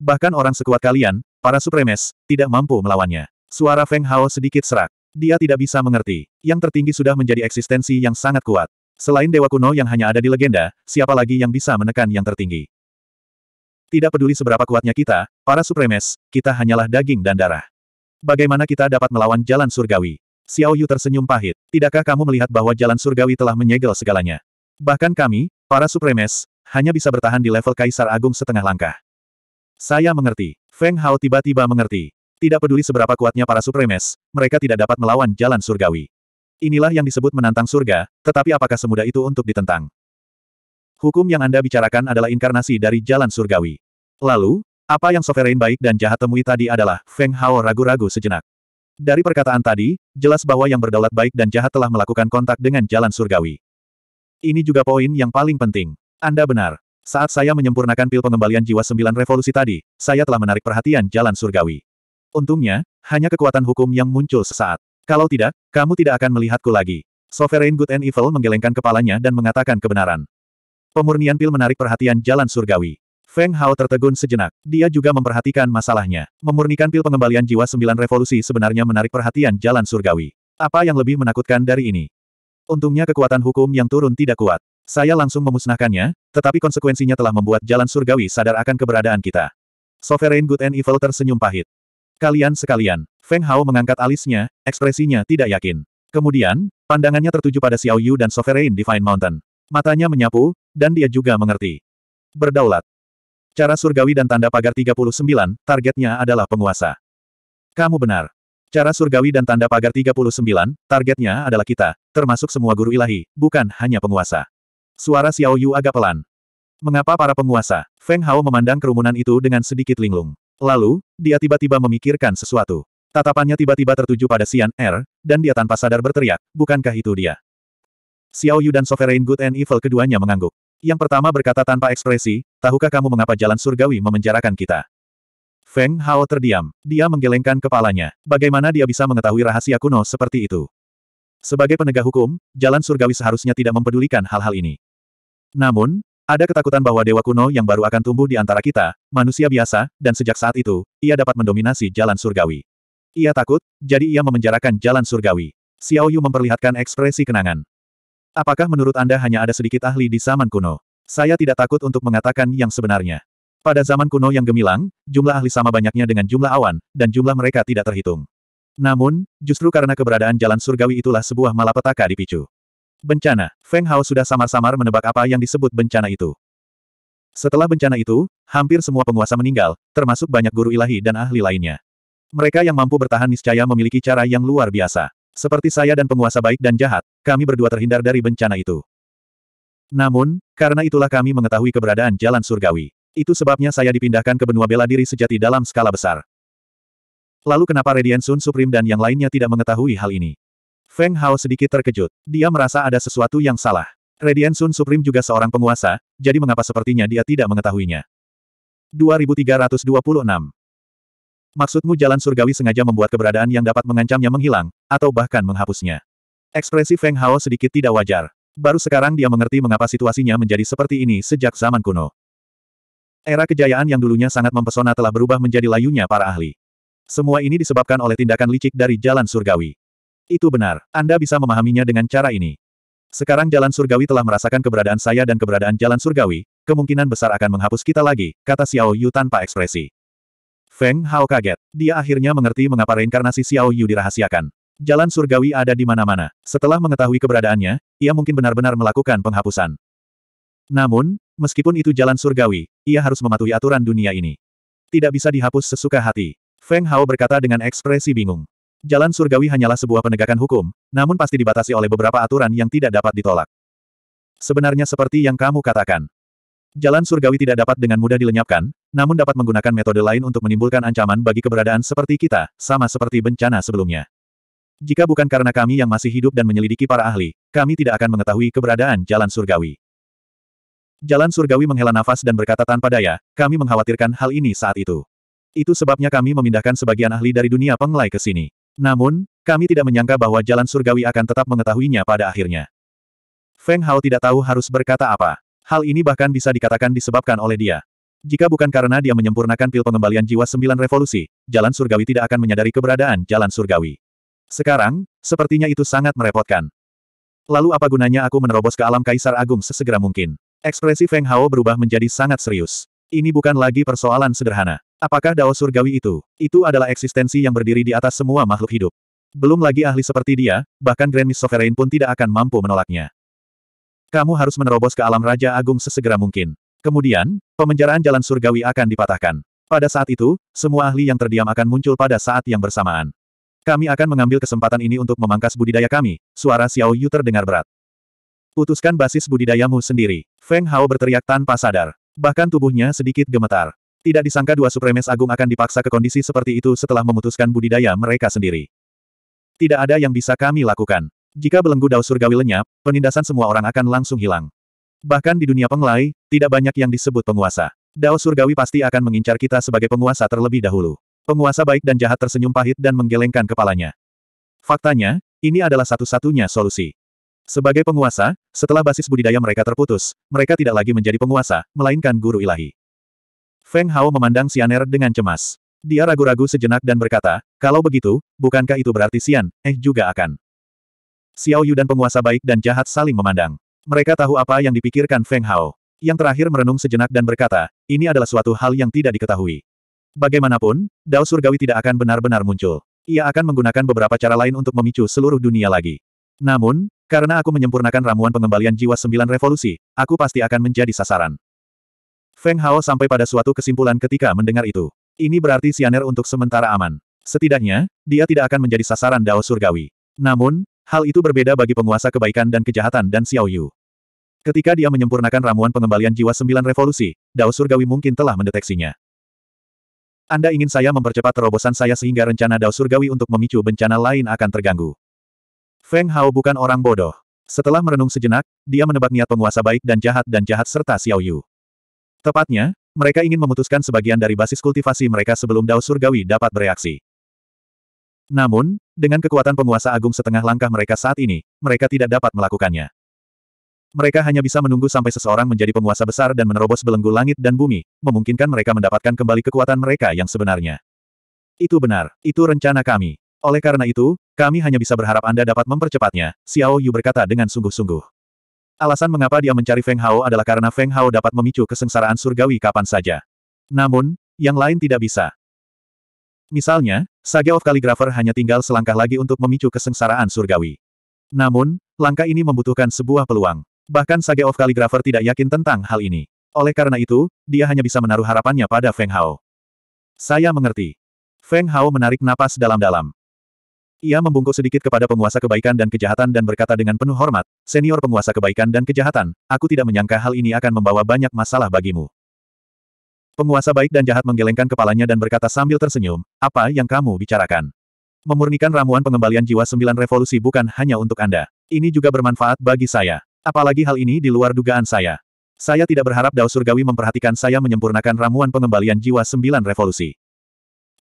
Bahkan orang sekuat kalian, para supremes, tidak mampu melawannya. Suara Feng Hao sedikit serak. Dia tidak bisa mengerti. Yang tertinggi sudah menjadi eksistensi yang sangat kuat. Selain dewa kuno yang hanya ada di legenda, siapa lagi yang bisa menekan yang tertinggi? Tidak peduli seberapa kuatnya kita, para supremes, kita hanyalah daging dan darah. Bagaimana kita dapat melawan jalan surgawi? Xiao Yu tersenyum pahit. Tidakkah kamu melihat bahwa jalan surgawi telah menyegel segalanya? Bahkan kami, para supremes, hanya bisa bertahan di level Kaisar Agung setengah langkah. Saya mengerti. Feng Hao tiba-tiba mengerti. Tidak peduli seberapa kuatnya para supremes, mereka tidak dapat melawan jalan surgawi. Inilah yang disebut menantang surga, tetapi apakah semudah itu untuk ditentang? Hukum yang Anda bicarakan adalah inkarnasi dari jalan surgawi. Lalu, apa yang sovereign baik dan jahat temui tadi adalah, Feng Hao ragu-ragu sejenak. Dari perkataan tadi, jelas bahwa yang berdaulat baik dan jahat telah melakukan kontak dengan jalan surgawi. Ini juga poin yang paling penting. Anda benar. Saat saya menyempurnakan pil pengembalian jiwa sembilan revolusi tadi, saya telah menarik perhatian jalan surgawi. Untungnya, hanya kekuatan hukum yang muncul sesaat. Kalau tidak, kamu tidak akan melihatku lagi. Sovereign Good and Evil menggelengkan kepalanya dan mengatakan kebenaran. Pemurnian pil menarik perhatian jalan surgawi. Feng Hao tertegun sejenak. Dia juga memperhatikan masalahnya. Memurnikan pil pengembalian jiwa sembilan revolusi sebenarnya menarik perhatian jalan surgawi. Apa yang lebih menakutkan dari ini? Untungnya kekuatan hukum yang turun tidak kuat. Saya langsung memusnahkannya, tetapi konsekuensinya telah membuat jalan surgawi sadar akan keberadaan kita. Sovereign Good and Evil tersenyum pahit. Kalian sekalian, Feng Hao mengangkat alisnya, ekspresinya tidak yakin. Kemudian, pandangannya tertuju pada Xiao Yu dan Sovereign Divine Mountain. Matanya menyapu, dan dia juga mengerti. Berdaulat. Cara surgawi dan tanda pagar 39, targetnya adalah penguasa. Kamu benar. Cara surgawi dan tanda pagar 39, targetnya adalah kita, termasuk semua guru ilahi, bukan hanya penguasa. Suara Xiao Yu agak pelan. Mengapa para penguasa? Feng Hao memandang kerumunan itu dengan sedikit linglung. Lalu, dia tiba-tiba memikirkan sesuatu. Tatapannya tiba-tiba tertuju pada Xian Er, dan dia tanpa sadar berteriak, bukankah itu dia? Xiao Yu dan Sovereign Good and Evil keduanya mengangguk. Yang pertama berkata tanpa ekspresi, tahukah kamu mengapa jalan surgawi memenjarakan kita? Feng Hao terdiam. Dia menggelengkan kepalanya. Bagaimana dia bisa mengetahui rahasia kuno seperti itu? Sebagai penegak hukum, jalan surgawi seharusnya tidak mempedulikan hal-hal ini. Namun, ada ketakutan bahwa dewa kuno yang baru akan tumbuh di antara kita, manusia biasa, dan sejak saat itu, ia dapat mendominasi jalan surgawi. Ia takut, jadi ia memenjarakan jalan surgawi. Xiao Yu memperlihatkan ekspresi kenangan. Apakah menurut Anda hanya ada sedikit ahli di zaman kuno? Saya tidak takut untuk mengatakan yang sebenarnya. Pada zaman kuno yang gemilang, jumlah ahli sama banyaknya dengan jumlah awan, dan jumlah mereka tidak terhitung. Namun, justru karena keberadaan jalan surgawi itulah sebuah malapetaka dipicu. Bencana, Feng Hao sudah samar-samar menebak apa yang disebut bencana itu. Setelah bencana itu, hampir semua penguasa meninggal, termasuk banyak guru ilahi dan ahli lainnya. Mereka yang mampu bertahan niscaya memiliki cara yang luar biasa. Seperti saya dan penguasa baik dan jahat, kami berdua terhindar dari bencana itu. Namun, karena itulah kami mengetahui keberadaan jalan surgawi. Itu sebabnya saya dipindahkan ke benua bela diri sejati dalam skala besar. Lalu kenapa Radiant Sun Supreme dan yang lainnya tidak mengetahui hal ini? Feng Hao sedikit terkejut. Dia merasa ada sesuatu yang salah. Radiant Sun Supreme juga seorang penguasa, jadi mengapa sepertinya dia tidak mengetahuinya? 2326 Maksudmu jalan surgawi sengaja membuat keberadaan yang dapat mengancamnya menghilang, atau bahkan menghapusnya. Ekspresi Feng Hao sedikit tidak wajar. Baru sekarang dia mengerti mengapa situasinya menjadi seperti ini sejak zaman kuno. Era kejayaan yang dulunya sangat mempesona telah berubah menjadi layunya para ahli. Semua ini disebabkan oleh tindakan licik dari jalan surgawi. Itu benar, Anda bisa memahaminya dengan cara ini. Sekarang jalan surgawi telah merasakan keberadaan saya dan keberadaan jalan surgawi, kemungkinan besar akan menghapus kita lagi, kata Xiao Yu tanpa ekspresi. Feng Hao kaget. Dia akhirnya mengerti mengapa reinkarnasi Xiao Yu dirahasiakan. Jalan surgawi ada di mana-mana. Setelah mengetahui keberadaannya, ia mungkin benar-benar melakukan penghapusan. Namun, meskipun itu jalan surgawi, ia harus mematuhi aturan dunia ini. Tidak bisa dihapus sesuka hati. Feng Hao berkata dengan ekspresi bingung. Jalan surgawi hanyalah sebuah penegakan hukum, namun pasti dibatasi oleh beberapa aturan yang tidak dapat ditolak. Sebenarnya seperti yang kamu katakan. Jalan surgawi tidak dapat dengan mudah dilenyapkan, namun dapat menggunakan metode lain untuk menimbulkan ancaman bagi keberadaan seperti kita, sama seperti bencana sebelumnya. Jika bukan karena kami yang masih hidup dan menyelidiki para ahli, kami tidak akan mengetahui keberadaan jalan surgawi. Jalan surgawi menghela nafas dan berkata tanpa daya, kami mengkhawatirkan hal ini saat itu. Itu sebabnya kami memindahkan sebagian ahli dari dunia penglai ke sini. Namun, kami tidak menyangka bahwa jalan surgawi akan tetap mengetahuinya pada akhirnya. Feng Hao tidak tahu harus berkata apa. Hal ini bahkan bisa dikatakan disebabkan oleh dia. Jika bukan karena dia menyempurnakan pil pengembalian jiwa sembilan revolusi, jalan surgawi tidak akan menyadari keberadaan jalan surgawi. Sekarang, sepertinya itu sangat merepotkan. Lalu apa gunanya aku menerobos ke alam kaisar agung sesegera mungkin? Ekspresi Feng Hao berubah menjadi sangat serius. Ini bukan lagi persoalan sederhana. Apakah Dao Surgawi itu? Itu adalah eksistensi yang berdiri di atas semua makhluk hidup. Belum lagi ahli seperti dia, bahkan Grand Miss Sovereign pun tidak akan mampu menolaknya. Kamu harus menerobos ke alam Raja Agung sesegera mungkin. Kemudian, pemenjaraan jalan surgawi akan dipatahkan. Pada saat itu, semua ahli yang terdiam akan muncul pada saat yang bersamaan. Kami akan mengambil kesempatan ini untuk memangkas budidaya kami, suara Xiao Yu terdengar berat. Putuskan basis budidayamu sendiri. Feng Hao berteriak tanpa sadar. Bahkan tubuhnya sedikit gemetar. Tidak disangka dua supremes agung akan dipaksa ke kondisi seperti itu setelah memutuskan budidaya mereka sendiri. Tidak ada yang bisa kami lakukan. Jika belenggu dao surgawi lenyap, penindasan semua orang akan langsung hilang. Bahkan di dunia penglai, tidak banyak yang disebut penguasa. Dao surgawi pasti akan mengincar kita sebagai penguasa terlebih dahulu. Penguasa baik dan jahat tersenyum pahit dan menggelengkan kepalanya. Faktanya, ini adalah satu-satunya solusi. Sebagai penguasa, setelah basis budidaya mereka terputus, mereka tidak lagi menjadi penguasa, melainkan guru ilahi. Feng Hao memandang Sianer dengan cemas. Dia ragu-ragu sejenak dan berkata, kalau begitu, bukankah itu berarti Sian, eh juga akan. Xiao Yu dan penguasa baik dan jahat saling memandang. Mereka tahu apa yang dipikirkan Feng Hao. Yang terakhir merenung sejenak dan berkata, ini adalah suatu hal yang tidak diketahui. Bagaimanapun, Dao Surgawi tidak akan benar-benar muncul. Ia akan menggunakan beberapa cara lain untuk memicu seluruh dunia lagi. Namun, karena aku menyempurnakan ramuan pengembalian jiwa sembilan revolusi, aku pasti akan menjadi sasaran. Feng Hao sampai pada suatu kesimpulan ketika mendengar itu. Ini berarti Sianer untuk sementara aman. Setidaknya, dia tidak akan menjadi sasaran Dao Surgawi. Namun, hal itu berbeda bagi penguasa kebaikan dan kejahatan dan Xiao Yu. Ketika dia menyempurnakan ramuan pengembalian jiwa sembilan revolusi, Dao Surgawi mungkin telah mendeteksinya. Anda ingin saya mempercepat terobosan saya sehingga rencana Dao Surgawi untuk memicu bencana lain akan terganggu. Feng Hao bukan orang bodoh. Setelah merenung sejenak, dia menebak niat penguasa baik dan jahat dan jahat serta Xiao Yu. Tepatnya, mereka ingin memutuskan sebagian dari basis kultivasi mereka sebelum Dao Surgawi dapat bereaksi. Namun, dengan kekuatan penguasa agung setengah langkah mereka saat ini, mereka tidak dapat melakukannya. Mereka hanya bisa menunggu sampai seseorang menjadi penguasa besar dan menerobos belenggu langit dan bumi, memungkinkan mereka mendapatkan kembali kekuatan mereka yang sebenarnya. Itu benar, itu rencana kami. Oleh karena itu, kami hanya bisa berharap Anda dapat mempercepatnya, Xiao Yu berkata dengan sungguh-sungguh. Alasan mengapa dia mencari Feng Hao adalah karena Feng Hao dapat memicu kesengsaraan surgawi kapan saja. Namun, yang lain tidak bisa. Misalnya, Saga of Calligrapher hanya tinggal selangkah lagi untuk memicu kesengsaraan surgawi. Namun, langkah ini membutuhkan sebuah peluang. Bahkan Saga of Calligrapher tidak yakin tentang hal ini. Oleh karena itu, dia hanya bisa menaruh harapannya pada Feng Hao. Saya mengerti. Feng Hao menarik napas dalam-dalam. Ia membungkuk sedikit kepada penguasa kebaikan dan kejahatan dan berkata dengan penuh hormat, Senior penguasa kebaikan dan kejahatan, aku tidak menyangka hal ini akan membawa banyak masalah bagimu. Penguasa baik dan jahat menggelengkan kepalanya dan berkata sambil tersenyum, apa yang kamu bicarakan? Memurnikan ramuan pengembalian jiwa sembilan revolusi bukan hanya untuk Anda. Ini juga bermanfaat bagi saya. Apalagi hal ini di luar dugaan saya. Saya tidak berharap Dao Surgawi memperhatikan saya menyempurnakan ramuan pengembalian jiwa sembilan revolusi.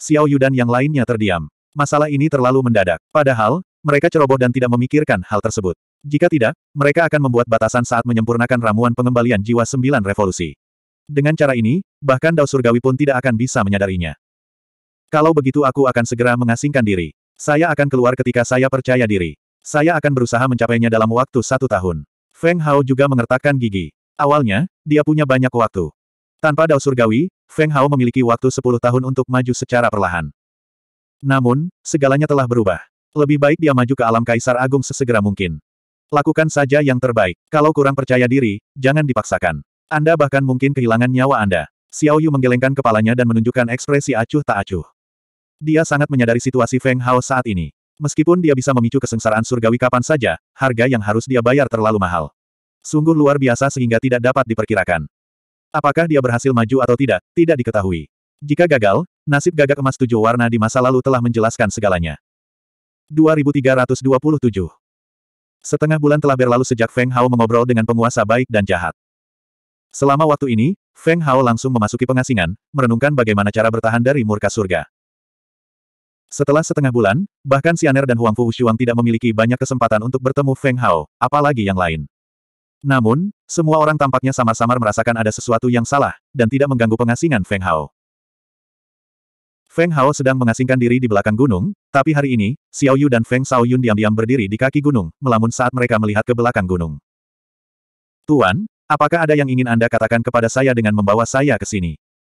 Xiao Yu dan yang lainnya terdiam masalah ini terlalu mendadak. Padahal, mereka ceroboh dan tidak memikirkan hal tersebut. Jika tidak, mereka akan membuat batasan saat menyempurnakan ramuan pengembalian jiwa sembilan revolusi. Dengan cara ini, bahkan Dao Surgawi pun tidak akan bisa menyadarinya. Kalau begitu aku akan segera mengasingkan diri. Saya akan keluar ketika saya percaya diri. Saya akan berusaha mencapainya dalam waktu satu tahun. Feng Hao juga mengertakkan gigi. Awalnya, dia punya banyak waktu. Tanpa Dao Surgawi, Feng Hao memiliki waktu sepuluh tahun untuk maju secara perlahan. Namun, segalanya telah berubah. Lebih baik dia maju ke alam Kaisar Agung sesegera mungkin. Lakukan saja yang terbaik. Kalau kurang percaya diri, jangan dipaksakan. Anda bahkan mungkin kehilangan nyawa Anda. Xiao Yu menggelengkan kepalanya dan menunjukkan ekspresi acuh tak acuh. Dia sangat menyadari situasi Feng Hao saat ini. Meskipun dia bisa memicu kesengsaraan surgawi kapan saja, harga yang harus dia bayar terlalu mahal. Sungguh luar biasa sehingga tidak dapat diperkirakan. Apakah dia berhasil maju atau tidak, tidak diketahui. Jika gagal, Nasib gagak emas tujuh warna di masa lalu telah menjelaskan segalanya. 2327 Setengah bulan telah berlalu sejak Feng Hao mengobrol dengan penguasa baik dan jahat. Selama waktu ini, Feng Hao langsung memasuki pengasingan, merenungkan bagaimana cara bertahan dari murka surga. Setelah setengah bulan, bahkan Sianer dan Huang Fu Shuang tidak memiliki banyak kesempatan untuk bertemu Feng Hao, apalagi yang lain. Namun, semua orang tampaknya samar-samar merasakan ada sesuatu yang salah, dan tidak mengganggu pengasingan Feng Hao. Feng Hao sedang mengasingkan diri di belakang gunung, tapi hari ini, Xiao Yu dan Feng Shao Yun diam-diam berdiri di kaki gunung, melamun saat mereka melihat ke belakang gunung. Tuan, apakah ada yang ingin Anda katakan kepada saya dengan membawa saya ke sini?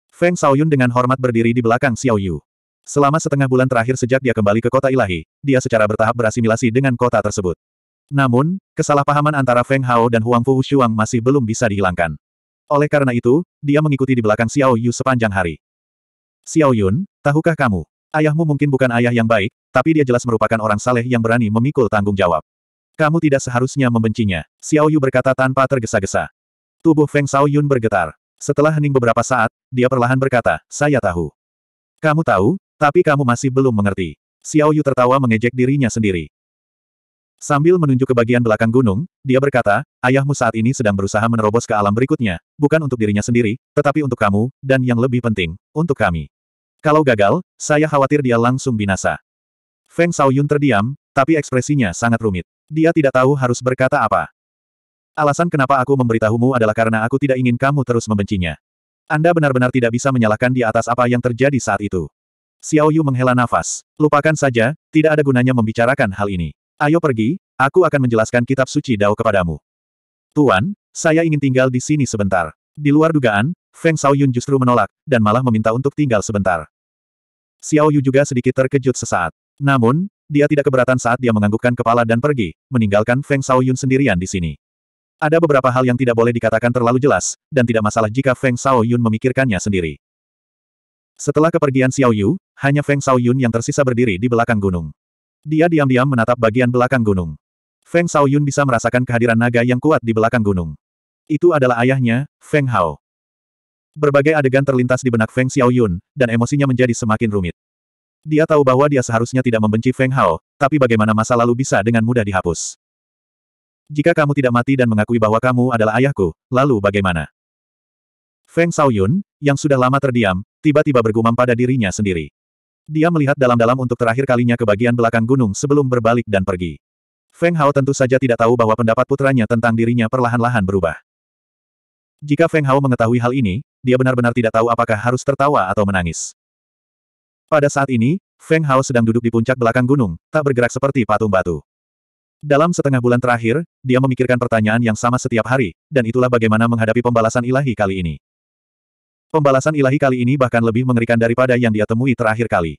Feng Shao Yun dengan hormat berdiri di belakang Xiao Yu. Selama setengah bulan terakhir sejak dia kembali ke kota ilahi, dia secara bertahap berasimilasi dengan kota tersebut. Namun, kesalahpahaman antara Feng Hao dan Huang Fu Shuang masih belum bisa dihilangkan. Oleh karena itu, dia mengikuti di belakang Xiao Yu sepanjang hari. Xiao Yun, tahukah kamu? Ayahmu mungkin bukan ayah yang baik, tapi dia jelas merupakan orang saleh yang berani memikul tanggung jawab. Kamu tidak seharusnya membencinya, Xiao Yu berkata tanpa tergesa-gesa. Tubuh Feng Xiao Yun bergetar. Setelah hening beberapa saat, dia perlahan berkata, saya tahu. Kamu tahu, tapi kamu masih belum mengerti. Xiao Yu tertawa mengejek dirinya sendiri. Sambil menunjuk ke bagian belakang gunung, dia berkata, ayahmu saat ini sedang berusaha menerobos ke alam berikutnya, bukan untuk dirinya sendiri, tetapi untuk kamu, dan yang lebih penting, untuk kami. Kalau gagal, saya khawatir dia langsung binasa. Feng Shaoyun terdiam, tapi ekspresinya sangat rumit. Dia tidak tahu harus berkata apa. Alasan kenapa aku memberitahumu adalah karena aku tidak ingin kamu terus membencinya. Anda benar-benar tidak bisa menyalahkan di atas apa yang terjadi saat itu. Xiao Yu menghela nafas. Lupakan saja, tidak ada gunanya membicarakan hal ini. Ayo pergi, aku akan menjelaskan kitab suci Dao kepadamu. Tuan, saya ingin tinggal di sini sebentar. Di luar dugaan, Feng Shaoyun justru menolak, dan malah meminta untuk tinggal sebentar. Xiao Yu juga sedikit terkejut sesaat. Namun, dia tidak keberatan saat dia menganggukkan kepala dan pergi, meninggalkan Feng Shaoyun sendirian di sini. Ada beberapa hal yang tidak boleh dikatakan terlalu jelas, dan tidak masalah jika Feng Shaoyun memikirkannya sendiri. Setelah kepergian Xiao Yu, hanya Feng Shaoyun yang tersisa berdiri di belakang gunung. Dia diam-diam menatap bagian belakang gunung. Feng Shaoyun bisa merasakan kehadiran naga yang kuat di belakang gunung. Itu adalah ayahnya, Feng Hao. Berbagai adegan terlintas di benak Feng Xiaoyun, dan emosinya menjadi semakin rumit. Dia tahu bahwa dia seharusnya tidak membenci Feng Hao, tapi bagaimana masa lalu bisa dengan mudah dihapus. Jika kamu tidak mati dan mengakui bahwa kamu adalah ayahku, lalu bagaimana? Feng Xiaoyun, yang sudah lama terdiam, tiba-tiba bergumam pada dirinya sendiri. Dia melihat dalam-dalam untuk terakhir kalinya ke bagian belakang gunung sebelum berbalik dan pergi. Feng Hao tentu saja tidak tahu bahwa pendapat putranya tentang dirinya perlahan-lahan berubah. Jika Feng Hao mengetahui hal ini, dia benar-benar tidak tahu apakah harus tertawa atau menangis. Pada saat ini, Feng Hao sedang duduk di puncak belakang gunung, tak bergerak seperti patung batu. Dalam setengah bulan terakhir, dia memikirkan pertanyaan yang sama setiap hari, dan itulah bagaimana menghadapi pembalasan ilahi kali ini. Pembalasan ilahi kali ini bahkan lebih mengerikan daripada yang dia temui terakhir kali.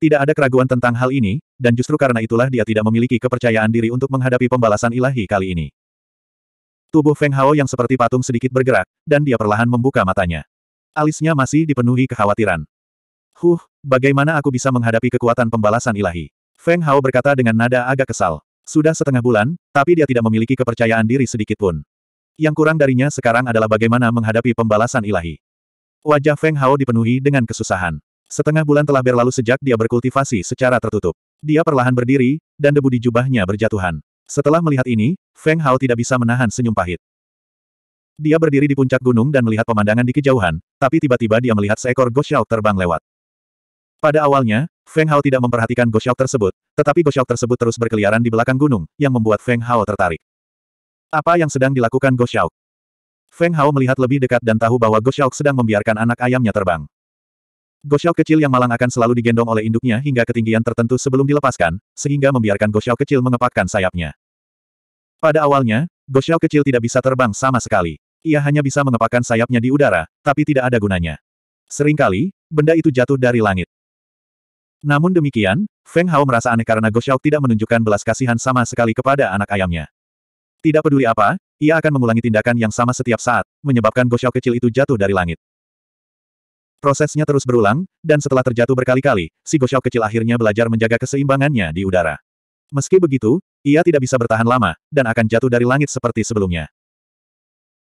Tidak ada keraguan tentang hal ini, dan justru karena itulah dia tidak memiliki kepercayaan diri untuk menghadapi pembalasan ilahi kali ini. Tubuh Feng Hao yang seperti patung sedikit bergerak, dan dia perlahan membuka matanya. Alisnya masih dipenuhi kekhawatiran. Huh, bagaimana aku bisa menghadapi kekuatan pembalasan ilahi? Feng Hao berkata dengan nada agak kesal. Sudah setengah bulan, tapi dia tidak memiliki kepercayaan diri sedikit pun. Yang kurang darinya sekarang adalah bagaimana menghadapi pembalasan ilahi. Wajah Feng Hao dipenuhi dengan kesusahan. Setengah bulan telah berlalu sejak dia berkultivasi secara tertutup. Dia perlahan berdiri, dan debu di jubahnya berjatuhan. Setelah melihat ini, Feng Hao tidak bisa menahan senyum pahit. Dia berdiri di puncak gunung dan melihat pemandangan di kejauhan, tapi tiba-tiba dia melihat seekor Goshao terbang lewat. Pada awalnya, Feng Hao tidak memperhatikan Goshao tersebut, tetapi Goshao tersebut terus berkeliaran di belakang gunung, yang membuat Feng Hao tertarik. Apa yang sedang dilakukan Goshao? Feng Hao melihat lebih dekat dan tahu bahwa Goshao sedang membiarkan anak ayamnya terbang. Goshao kecil yang malang akan selalu digendong oleh induknya hingga ketinggian tertentu sebelum dilepaskan, sehingga membiarkan Goshao kecil mengepakkan sayapnya. Pada awalnya, Goshao kecil tidak bisa terbang sama sekali. Ia hanya bisa mengepakkan sayapnya di udara, tapi tidak ada gunanya. Seringkali, benda itu jatuh dari langit. Namun demikian, Feng Hao merasa aneh karena Goshao tidak menunjukkan belas kasihan sama sekali kepada anak ayamnya. Tidak peduli apa, ia akan mengulangi tindakan yang sama setiap saat, menyebabkan Goshao kecil itu jatuh dari langit. Prosesnya terus berulang, dan setelah terjatuh berkali-kali, si Goshao kecil akhirnya belajar menjaga keseimbangannya di udara. Meski begitu, ia tidak bisa bertahan lama, dan akan jatuh dari langit seperti sebelumnya.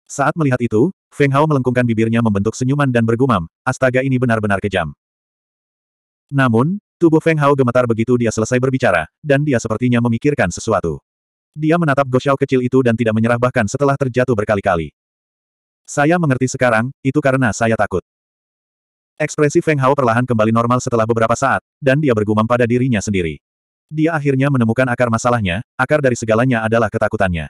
Saat melihat itu, Feng Hao melengkungkan bibirnya membentuk senyuman dan bergumam, astaga ini benar-benar kejam. Namun, tubuh Feng Hao gemetar begitu dia selesai berbicara, dan dia sepertinya memikirkan sesuatu. Dia menatap Goshao kecil itu dan tidak menyerah bahkan setelah terjatuh berkali-kali. Saya mengerti sekarang, itu karena saya takut. Ekspresi Feng Hao perlahan kembali normal setelah beberapa saat, dan dia bergumam pada dirinya sendiri. Dia akhirnya menemukan akar masalahnya, akar dari segalanya adalah ketakutannya.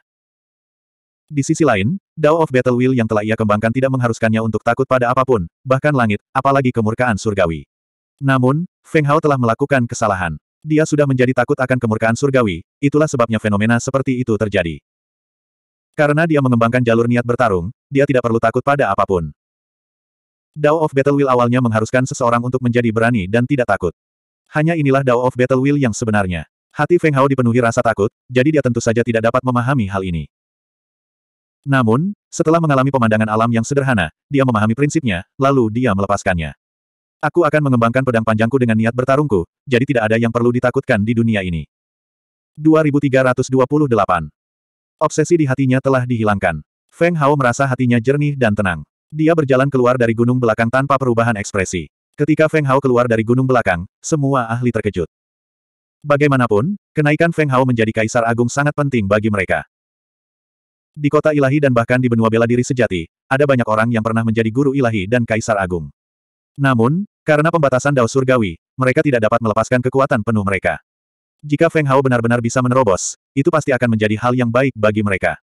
Di sisi lain, Dao of Battle Will yang telah ia kembangkan tidak mengharuskannya untuk takut pada apapun, bahkan langit, apalagi kemurkaan surgawi. Namun, Feng Hao telah melakukan kesalahan. Dia sudah menjadi takut akan kemurkaan surgawi, itulah sebabnya fenomena seperti itu terjadi. Karena dia mengembangkan jalur niat bertarung, dia tidak perlu takut pada apapun. Dao of Battle Will awalnya mengharuskan seseorang untuk menjadi berani dan tidak takut. Hanya inilah Dao of Battle Will yang sebenarnya. Hati Feng Hao dipenuhi rasa takut, jadi dia tentu saja tidak dapat memahami hal ini. Namun, setelah mengalami pemandangan alam yang sederhana, dia memahami prinsipnya, lalu dia melepaskannya. Aku akan mengembangkan pedang panjangku dengan niat bertarungku, jadi tidak ada yang perlu ditakutkan di dunia ini. 2328 Obsesi di hatinya telah dihilangkan. Feng Hao merasa hatinya jernih dan tenang. Dia berjalan keluar dari gunung belakang tanpa perubahan ekspresi. Ketika Feng Hao keluar dari gunung belakang, semua ahli terkejut. Bagaimanapun, kenaikan Feng Hao menjadi kaisar agung sangat penting bagi mereka. Di kota ilahi dan bahkan di benua bela diri sejati, ada banyak orang yang pernah menjadi guru ilahi dan kaisar agung. Namun, karena pembatasan Dao Surgawi, mereka tidak dapat melepaskan kekuatan penuh mereka. Jika Feng Hao benar-benar bisa menerobos, itu pasti akan menjadi hal yang baik bagi mereka.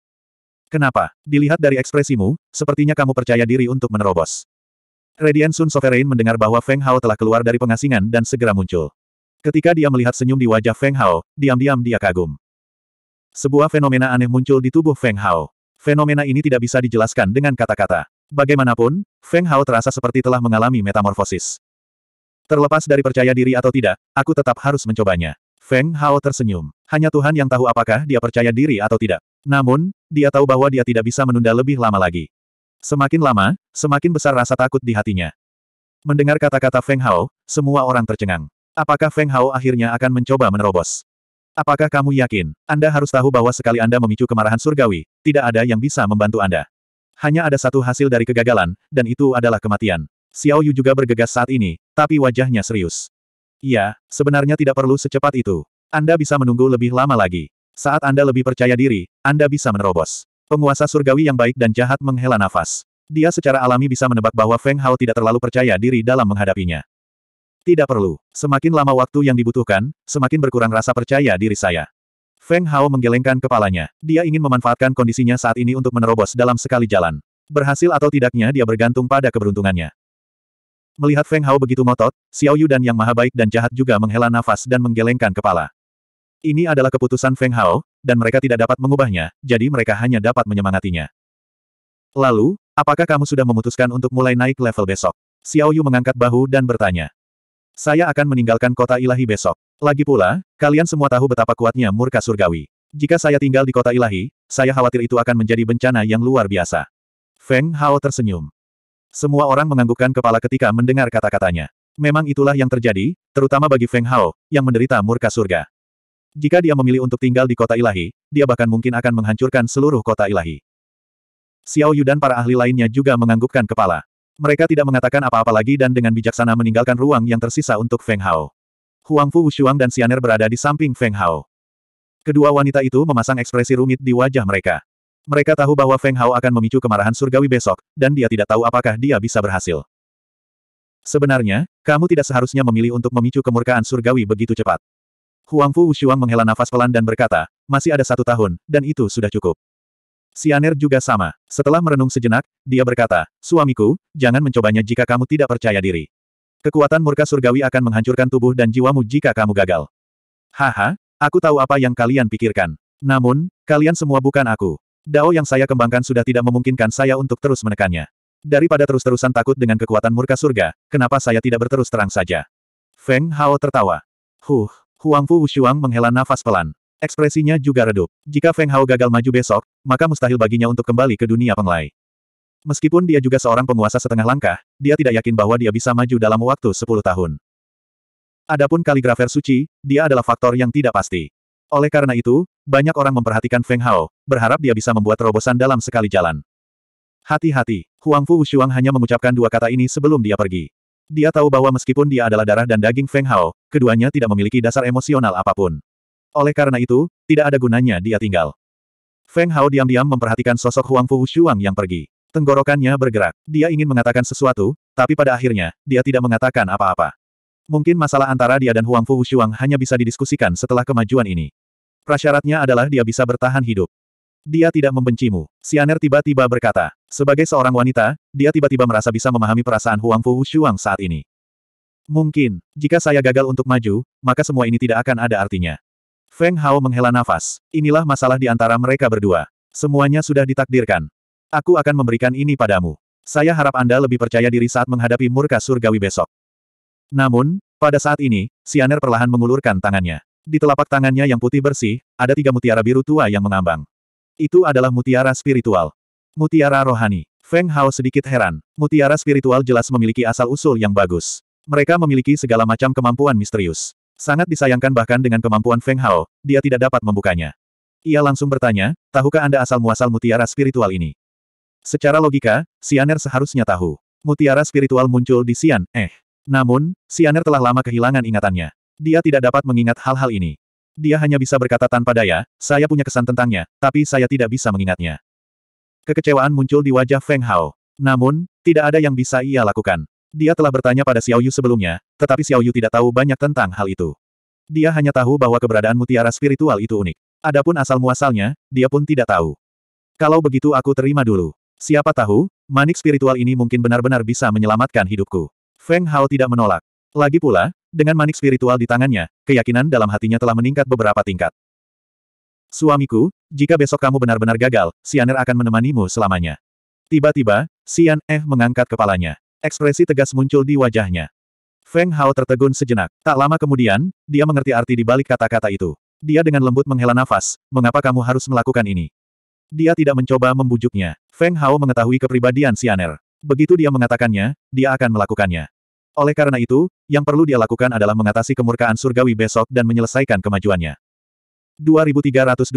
Kenapa? Dilihat dari ekspresimu, sepertinya kamu percaya diri untuk menerobos. Radiant Sun Sovereign mendengar bahwa Feng Hao telah keluar dari pengasingan dan segera muncul. Ketika dia melihat senyum di wajah Feng Hao, diam-diam dia kagum. Sebuah fenomena aneh muncul di tubuh Feng Hao. Fenomena ini tidak bisa dijelaskan dengan kata-kata. Bagaimanapun, Feng Hao terasa seperti telah mengalami metamorfosis. Terlepas dari percaya diri atau tidak, aku tetap harus mencobanya. Feng Hao tersenyum. Hanya Tuhan yang tahu apakah dia percaya diri atau tidak. Namun, dia tahu bahwa dia tidak bisa menunda lebih lama lagi. Semakin lama, semakin besar rasa takut di hatinya. Mendengar kata-kata Feng Hao, semua orang tercengang. Apakah Feng Hao akhirnya akan mencoba menerobos? Apakah kamu yakin? Anda harus tahu bahwa sekali Anda memicu kemarahan surgawi, tidak ada yang bisa membantu Anda. Hanya ada satu hasil dari kegagalan, dan itu adalah kematian. Xiao Yu juga bergegas saat ini, tapi wajahnya serius. Iya, sebenarnya tidak perlu secepat itu. Anda bisa menunggu lebih lama lagi. Saat Anda lebih percaya diri, Anda bisa menerobos. Penguasa surgawi yang baik dan jahat menghela nafas. Dia secara alami bisa menebak bahwa Feng Hao tidak terlalu percaya diri dalam menghadapinya. Tidak perlu. Semakin lama waktu yang dibutuhkan, semakin berkurang rasa percaya diri saya. Feng Hao menggelengkan kepalanya. Dia ingin memanfaatkan kondisinya saat ini untuk menerobos dalam sekali jalan. Berhasil atau tidaknya dia bergantung pada keberuntungannya. Melihat Feng Hao begitu ngotot, Xiao Yu dan Yang Maha Baik dan Jahat juga menghela nafas dan menggelengkan kepala. Ini adalah keputusan Feng Hao, dan mereka tidak dapat mengubahnya, jadi mereka hanya dapat menyemangatinya. Lalu, apakah kamu sudah memutuskan untuk mulai naik level besok? Xiao Yu mengangkat bahu dan bertanya. Saya akan meninggalkan kota ilahi besok. Lagi pula, kalian semua tahu betapa kuatnya murka surgawi. Jika saya tinggal di kota ilahi, saya khawatir itu akan menjadi bencana yang luar biasa. Feng Hao tersenyum. Semua orang menganggukkan kepala ketika mendengar kata-katanya. Memang itulah yang terjadi, terutama bagi Feng Hao, yang menderita murka surga. Jika dia memilih untuk tinggal di kota ilahi, dia bahkan mungkin akan menghancurkan seluruh kota ilahi. Xiao Yu dan para ahli lainnya juga menganggukkan kepala. Mereka tidak mengatakan apa-apa lagi dan dengan bijaksana meninggalkan ruang yang tersisa untuk Feng Hao. Huang Fu Wushuang dan Xianer berada di samping Feng Hao. Kedua wanita itu memasang ekspresi rumit di wajah mereka. Mereka tahu bahwa Feng Hao akan memicu kemarahan surgawi besok, dan dia tidak tahu apakah dia bisa berhasil. Sebenarnya, kamu tidak seharusnya memilih untuk memicu kemurkaan surgawi begitu cepat. Huang Fu Wushuang menghela nafas pelan dan berkata, masih ada satu tahun, dan itu sudah cukup. Sianer juga sama. Setelah merenung sejenak, dia berkata, suamiku, jangan mencobanya jika kamu tidak percaya diri. Kekuatan murka surgawi akan menghancurkan tubuh dan jiwamu jika kamu gagal. Haha, aku tahu apa yang kalian pikirkan. Namun, kalian semua bukan aku. Dao yang saya kembangkan sudah tidak memungkinkan saya untuk terus menekannya. Daripada terus-terusan takut dengan kekuatan murka surga, kenapa saya tidak berterus terang saja? Feng Hao tertawa. Huh, Huangfu Wushuang menghela nafas pelan. Ekspresinya juga redup. Jika Feng Hao gagal maju besok, maka mustahil baginya untuk kembali ke dunia penglai. Meskipun dia juga seorang penguasa setengah langkah, dia tidak yakin bahwa dia bisa maju dalam waktu 10 tahun. Adapun kaligrafer suci, dia adalah faktor yang tidak pasti. Oleh karena itu, banyak orang memperhatikan Feng Hao, berharap dia bisa membuat terobosan dalam sekali jalan. Hati-hati, Huangfu Wushuang hanya mengucapkan dua kata ini sebelum dia pergi. Dia tahu bahwa meskipun dia adalah darah dan daging Feng Hao, keduanya tidak memiliki dasar emosional apapun. Oleh karena itu, tidak ada gunanya dia tinggal. Feng Hao diam-diam memperhatikan sosok Huang Fu Shuang yang pergi. Tenggorokannya bergerak. Dia ingin mengatakan sesuatu, tapi pada akhirnya, dia tidak mengatakan apa-apa. Mungkin masalah antara dia dan Huang Fu Shuang hanya bisa didiskusikan setelah kemajuan ini. Prasyaratnya adalah dia bisa bertahan hidup. Dia tidak membencimu. Sianer tiba-tiba berkata. Sebagai seorang wanita, dia tiba-tiba merasa bisa memahami perasaan Huang Fu Shuang saat ini. Mungkin, jika saya gagal untuk maju, maka semua ini tidak akan ada artinya. Feng Hao menghela nafas. Inilah masalah di antara mereka berdua. Semuanya sudah ditakdirkan. Aku akan memberikan ini padamu. Saya harap Anda lebih percaya diri saat menghadapi murka surgawi besok. Namun, pada saat ini, Sianer perlahan mengulurkan tangannya. Di telapak tangannya yang putih bersih, ada tiga mutiara biru tua yang mengambang. Itu adalah mutiara spiritual. Mutiara rohani. Feng Hao sedikit heran. Mutiara spiritual jelas memiliki asal-usul yang bagus. Mereka memiliki segala macam kemampuan misterius. Sangat disayangkan bahkan dengan kemampuan Feng Hao, dia tidak dapat membukanya. Ia langsung bertanya, tahukah Anda asal-muasal mutiara spiritual ini? Secara logika, Sianer seharusnya tahu. Mutiara spiritual muncul di Sian, eh. Namun, Sianer telah lama kehilangan ingatannya. Dia tidak dapat mengingat hal-hal ini. Dia hanya bisa berkata tanpa daya, saya punya kesan tentangnya, tapi saya tidak bisa mengingatnya. Kekecewaan muncul di wajah Feng Hao. Namun, tidak ada yang bisa ia lakukan. Dia telah bertanya pada Xiao Yu sebelumnya, tetapi Xiao Yu tidak tahu banyak tentang hal itu. Dia hanya tahu bahwa keberadaan mutiara spiritual itu unik. Adapun asal-muasalnya, dia pun tidak tahu. Kalau begitu aku terima dulu. Siapa tahu, manik spiritual ini mungkin benar-benar bisa menyelamatkan hidupku. Feng Hao tidak menolak. Lagi pula, dengan manik spiritual di tangannya, keyakinan dalam hatinya telah meningkat beberapa tingkat. Suamiku, jika besok kamu benar-benar gagal, Sianer akan menemanimu selamanya. Tiba-tiba, Sian Eh mengangkat kepalanya. Ekspresi tegas muncul di wajahnya. Feng Hao tertegun sejenak. Tak lama kemudian, dia mengerti arti di balik kata-kata itu. Dia dengan lembut menghela nafas, mengapa kamu harus melakukan ini? Dia tidak mencoba membujuknya. Feng Hao mengetahui kepribadian Sianer. Begitu dia mengatakannya, dia akan melakukannya. Oleh karena itu, yang perlu dia lakukan adalah mengatasi kemurkaan surgawi besok dan menyelesaikan kemajuannya. 2329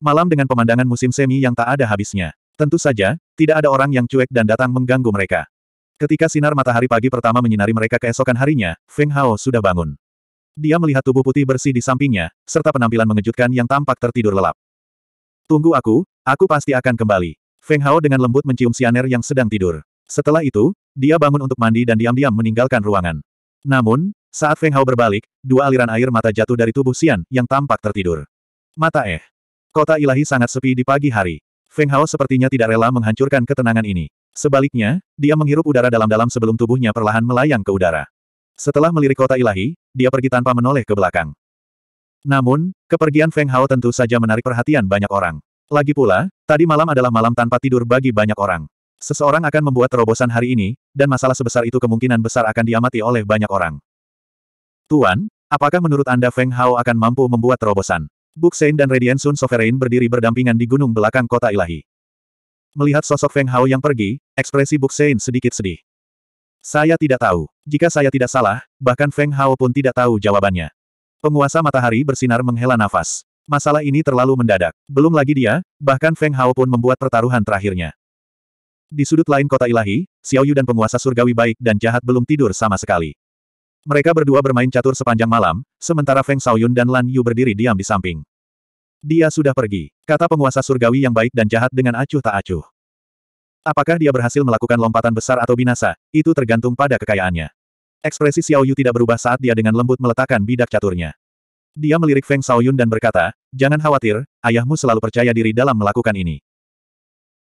Malam dengan pemandangan musim semi yang tak ada habisnya. Tentu saja, tidak ada orang yang cuek dan datang mengganggu mereka. Ketika sinar matahari pagi pertama menyinari mereka keesokan harinya, Feng Hao sudah bangun. Dia melihat tubuh putih bersih di sampingnya, serta penampilan mengejutkan yang tampak tertidur lelap. Tunggu aku, aku pasti akan kembali. Feng Hao dengan lembut mencium Sianer yang sedang tidur. Setelah itu, dia bangun untuk mandi dan diam-diam meninggalkan ruangan. Namun, saat Feng Hao berbalik, dua aliran air mata jatuh dari tubuh Xian yang tampak tertidur. Mata eh. Kota ilahi sangat sepi di pagi hari. Feng Hao sepertinya tidak rela menghancurkan ketenangan ini. Sebaliknya, dia menghirup udara dalam-dalam sebelum tubuhnya perlahan melayang ke udara. Setelah melirik kota ilahi, dia pergi tanpa menoleh ke belakang. Namun, kepergian Feng Hao tentu saja menarik perhatian banyak orang. Lagi pula, tadi malam adalah malam tanpa tidur bagi banyak orang. Seseorang akan membuat terobosan hari ini, dan masalah sebesar itu kemungkinan besar akan diamati oleh banyak orang. Tuan, apakah menurut Anda Feng Hao akan mampu membuat terobosan? Buxain dan Radiant Sun Sovereign berdiri berdampingan di gunung belakang kota ilahi. Melihat sosok Feng Hao yang pergi, ekspresi Buxain sedikit sedih. Saya tidak tahu. Jika saya tidak salah, bahkan Feng Hao pun tidak tahu jawabannya. Penguasa matahari bersinar menghela nafas. Masalah ini terlalu mendadak. Belum lagi dia, bahkan Feng Hao pun membuat pertaruhan terakhirnya. Di sudut lain kota ilahi, Xiaoyu dan penguasa surgawi baik dan jahat belum tidur sama sekali. Mereka berdua bermain catur sepanjang malam, sementara Feng Xiaoyun dan Lan Yu berdiri diam di samping. Dia sudah pergi, kata penguasa surgawi yang baik dan jahat dengan acuh tak acuh. Apakah dia berhasil melakukan lompatan besar atau binasa, itu tergantung pada kekayaannya. Ekspresi Xiaoyu tidak berubah saat dia dengan lembut meletakkan bidak caturnya. Dia melirik Feng Xiaoyun dan berkata, Jangan khawatir, ayahmu selalu percaya diri dalam melakukan ini.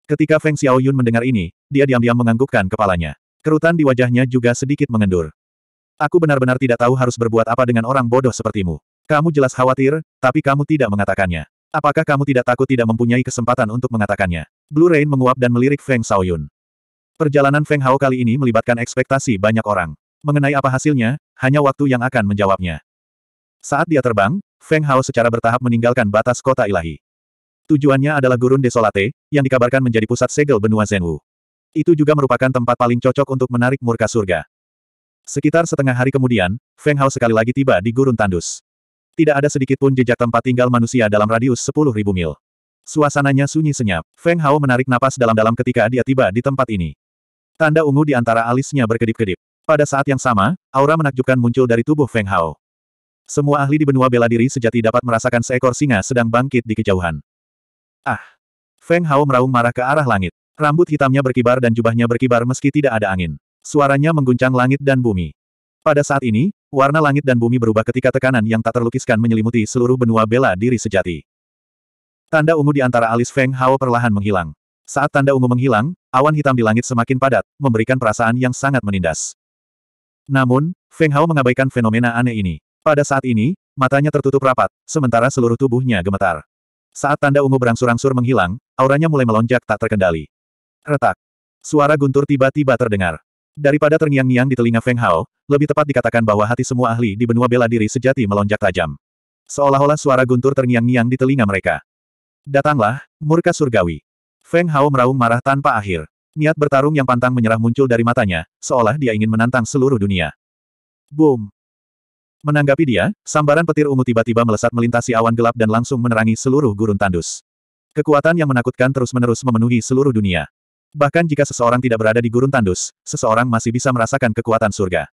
Ketika Feng Xiaoyun mendengar ini, dia diam-diam menganggukkan kepalanya. Kerutan di wajahnya juga sedikit mengendur. Aku benar-benar tidak tahu harus berbuat apa dengan orang bodoh sepertimu. Kamu jelas khawatir, tapi kamu tidak mengatakannya. Apakah kamu tidak takut tidak mempunyai kesempatan untuk mengatakannya? Blue Rain menguap dan melirik Feng Xiaoyun. Perjalanan Feng Hao kali ini melibatkan ekspektasi banyak orang. Mengenai apa hasilnya, hanya waktu yang akan menjawabnya. Saat dia terbang, Feng Hao secara bertahap meninggalkan batas kota ilahi. Tujuannya adalah gurun desolate, yang dikabarkan menjadi pusat segel benua Zhenwu. Itu juga merupakan tempat paling cocok untuk menarik murka surga. Sekitar setengah hari kemudian, Feng Hao sekali lagi tiba di gurun tandus. Tidak ada sedikit pun jejak tempat tinggal manusia dalam radius sepuluh ribu mil. Suasananya sunyi senyap. Feng Hao menarik napas dalam-dalam ketika dia tiba di tempat ini. Tanda ungu di antara alisnya berkedip-kedip. Pada saat yang sama, aura menakjubkan muncul dari tubuh Feng Hao. Semua ahli di benua bela diri sejati dapat merasakan seekor singa sedang bangkit di kejauhan. Ah! Feng Hao meraung marah ke arah langit. Rambut hitamnya berkibar dan jubahnya berkibar meski tidak ada angin. Suaranya mengguncang langit dan bumi. Pada saat ini, warna langit dan bumi berubah ketika tekanan yang tak terlukiskan menyelimuti seluruh benua bela diri sejati. Tanda ungu di antara alis Feng Hao perlahan menghilang. Saat tanda ungu menghilang, awan hitam di langit semakin padat, memberikan perasaan yang sangat menindas. Namun, Feng Hao mengabaikan fenomena aneh ini. Pada saat ini, matanya tertutup rapat, sementara seluruh tubuhnya gemetar. Saat tanda ungu berangsur-angsur menghilang, auranya mulai melonjak tak terkendali. Retak. Suara guntur tiba-tiba terdengar. Daripada terngiang-ngiang di telinga Feng Hao, lebih tepat dikatakan bahwa hati semua ahli di benua bela diri sejati melonjak tajam. Seolah-olah suara guntur terngiang-ngiang di telinga mereka. Datanglah, murka surgawi. Feng Hao meraung marah tanpa akhir. Niat bertarung yang pantang menyerah muncul dari matanya, seolah dia ingin menantang seluruh dunia. Boom! Menanggapi dia, sambaran petir ungu tiba-tiba melesat melintasi awan gelap dan langsung menerangi seluruh gurun tandus. Kekuatan yang menakutkan terus-menerus memenuhi seluruh dunia. Bahkan jika seseorang tidak berada di gurun tandus, seseorang masih bisa merasakan kekuatan surga.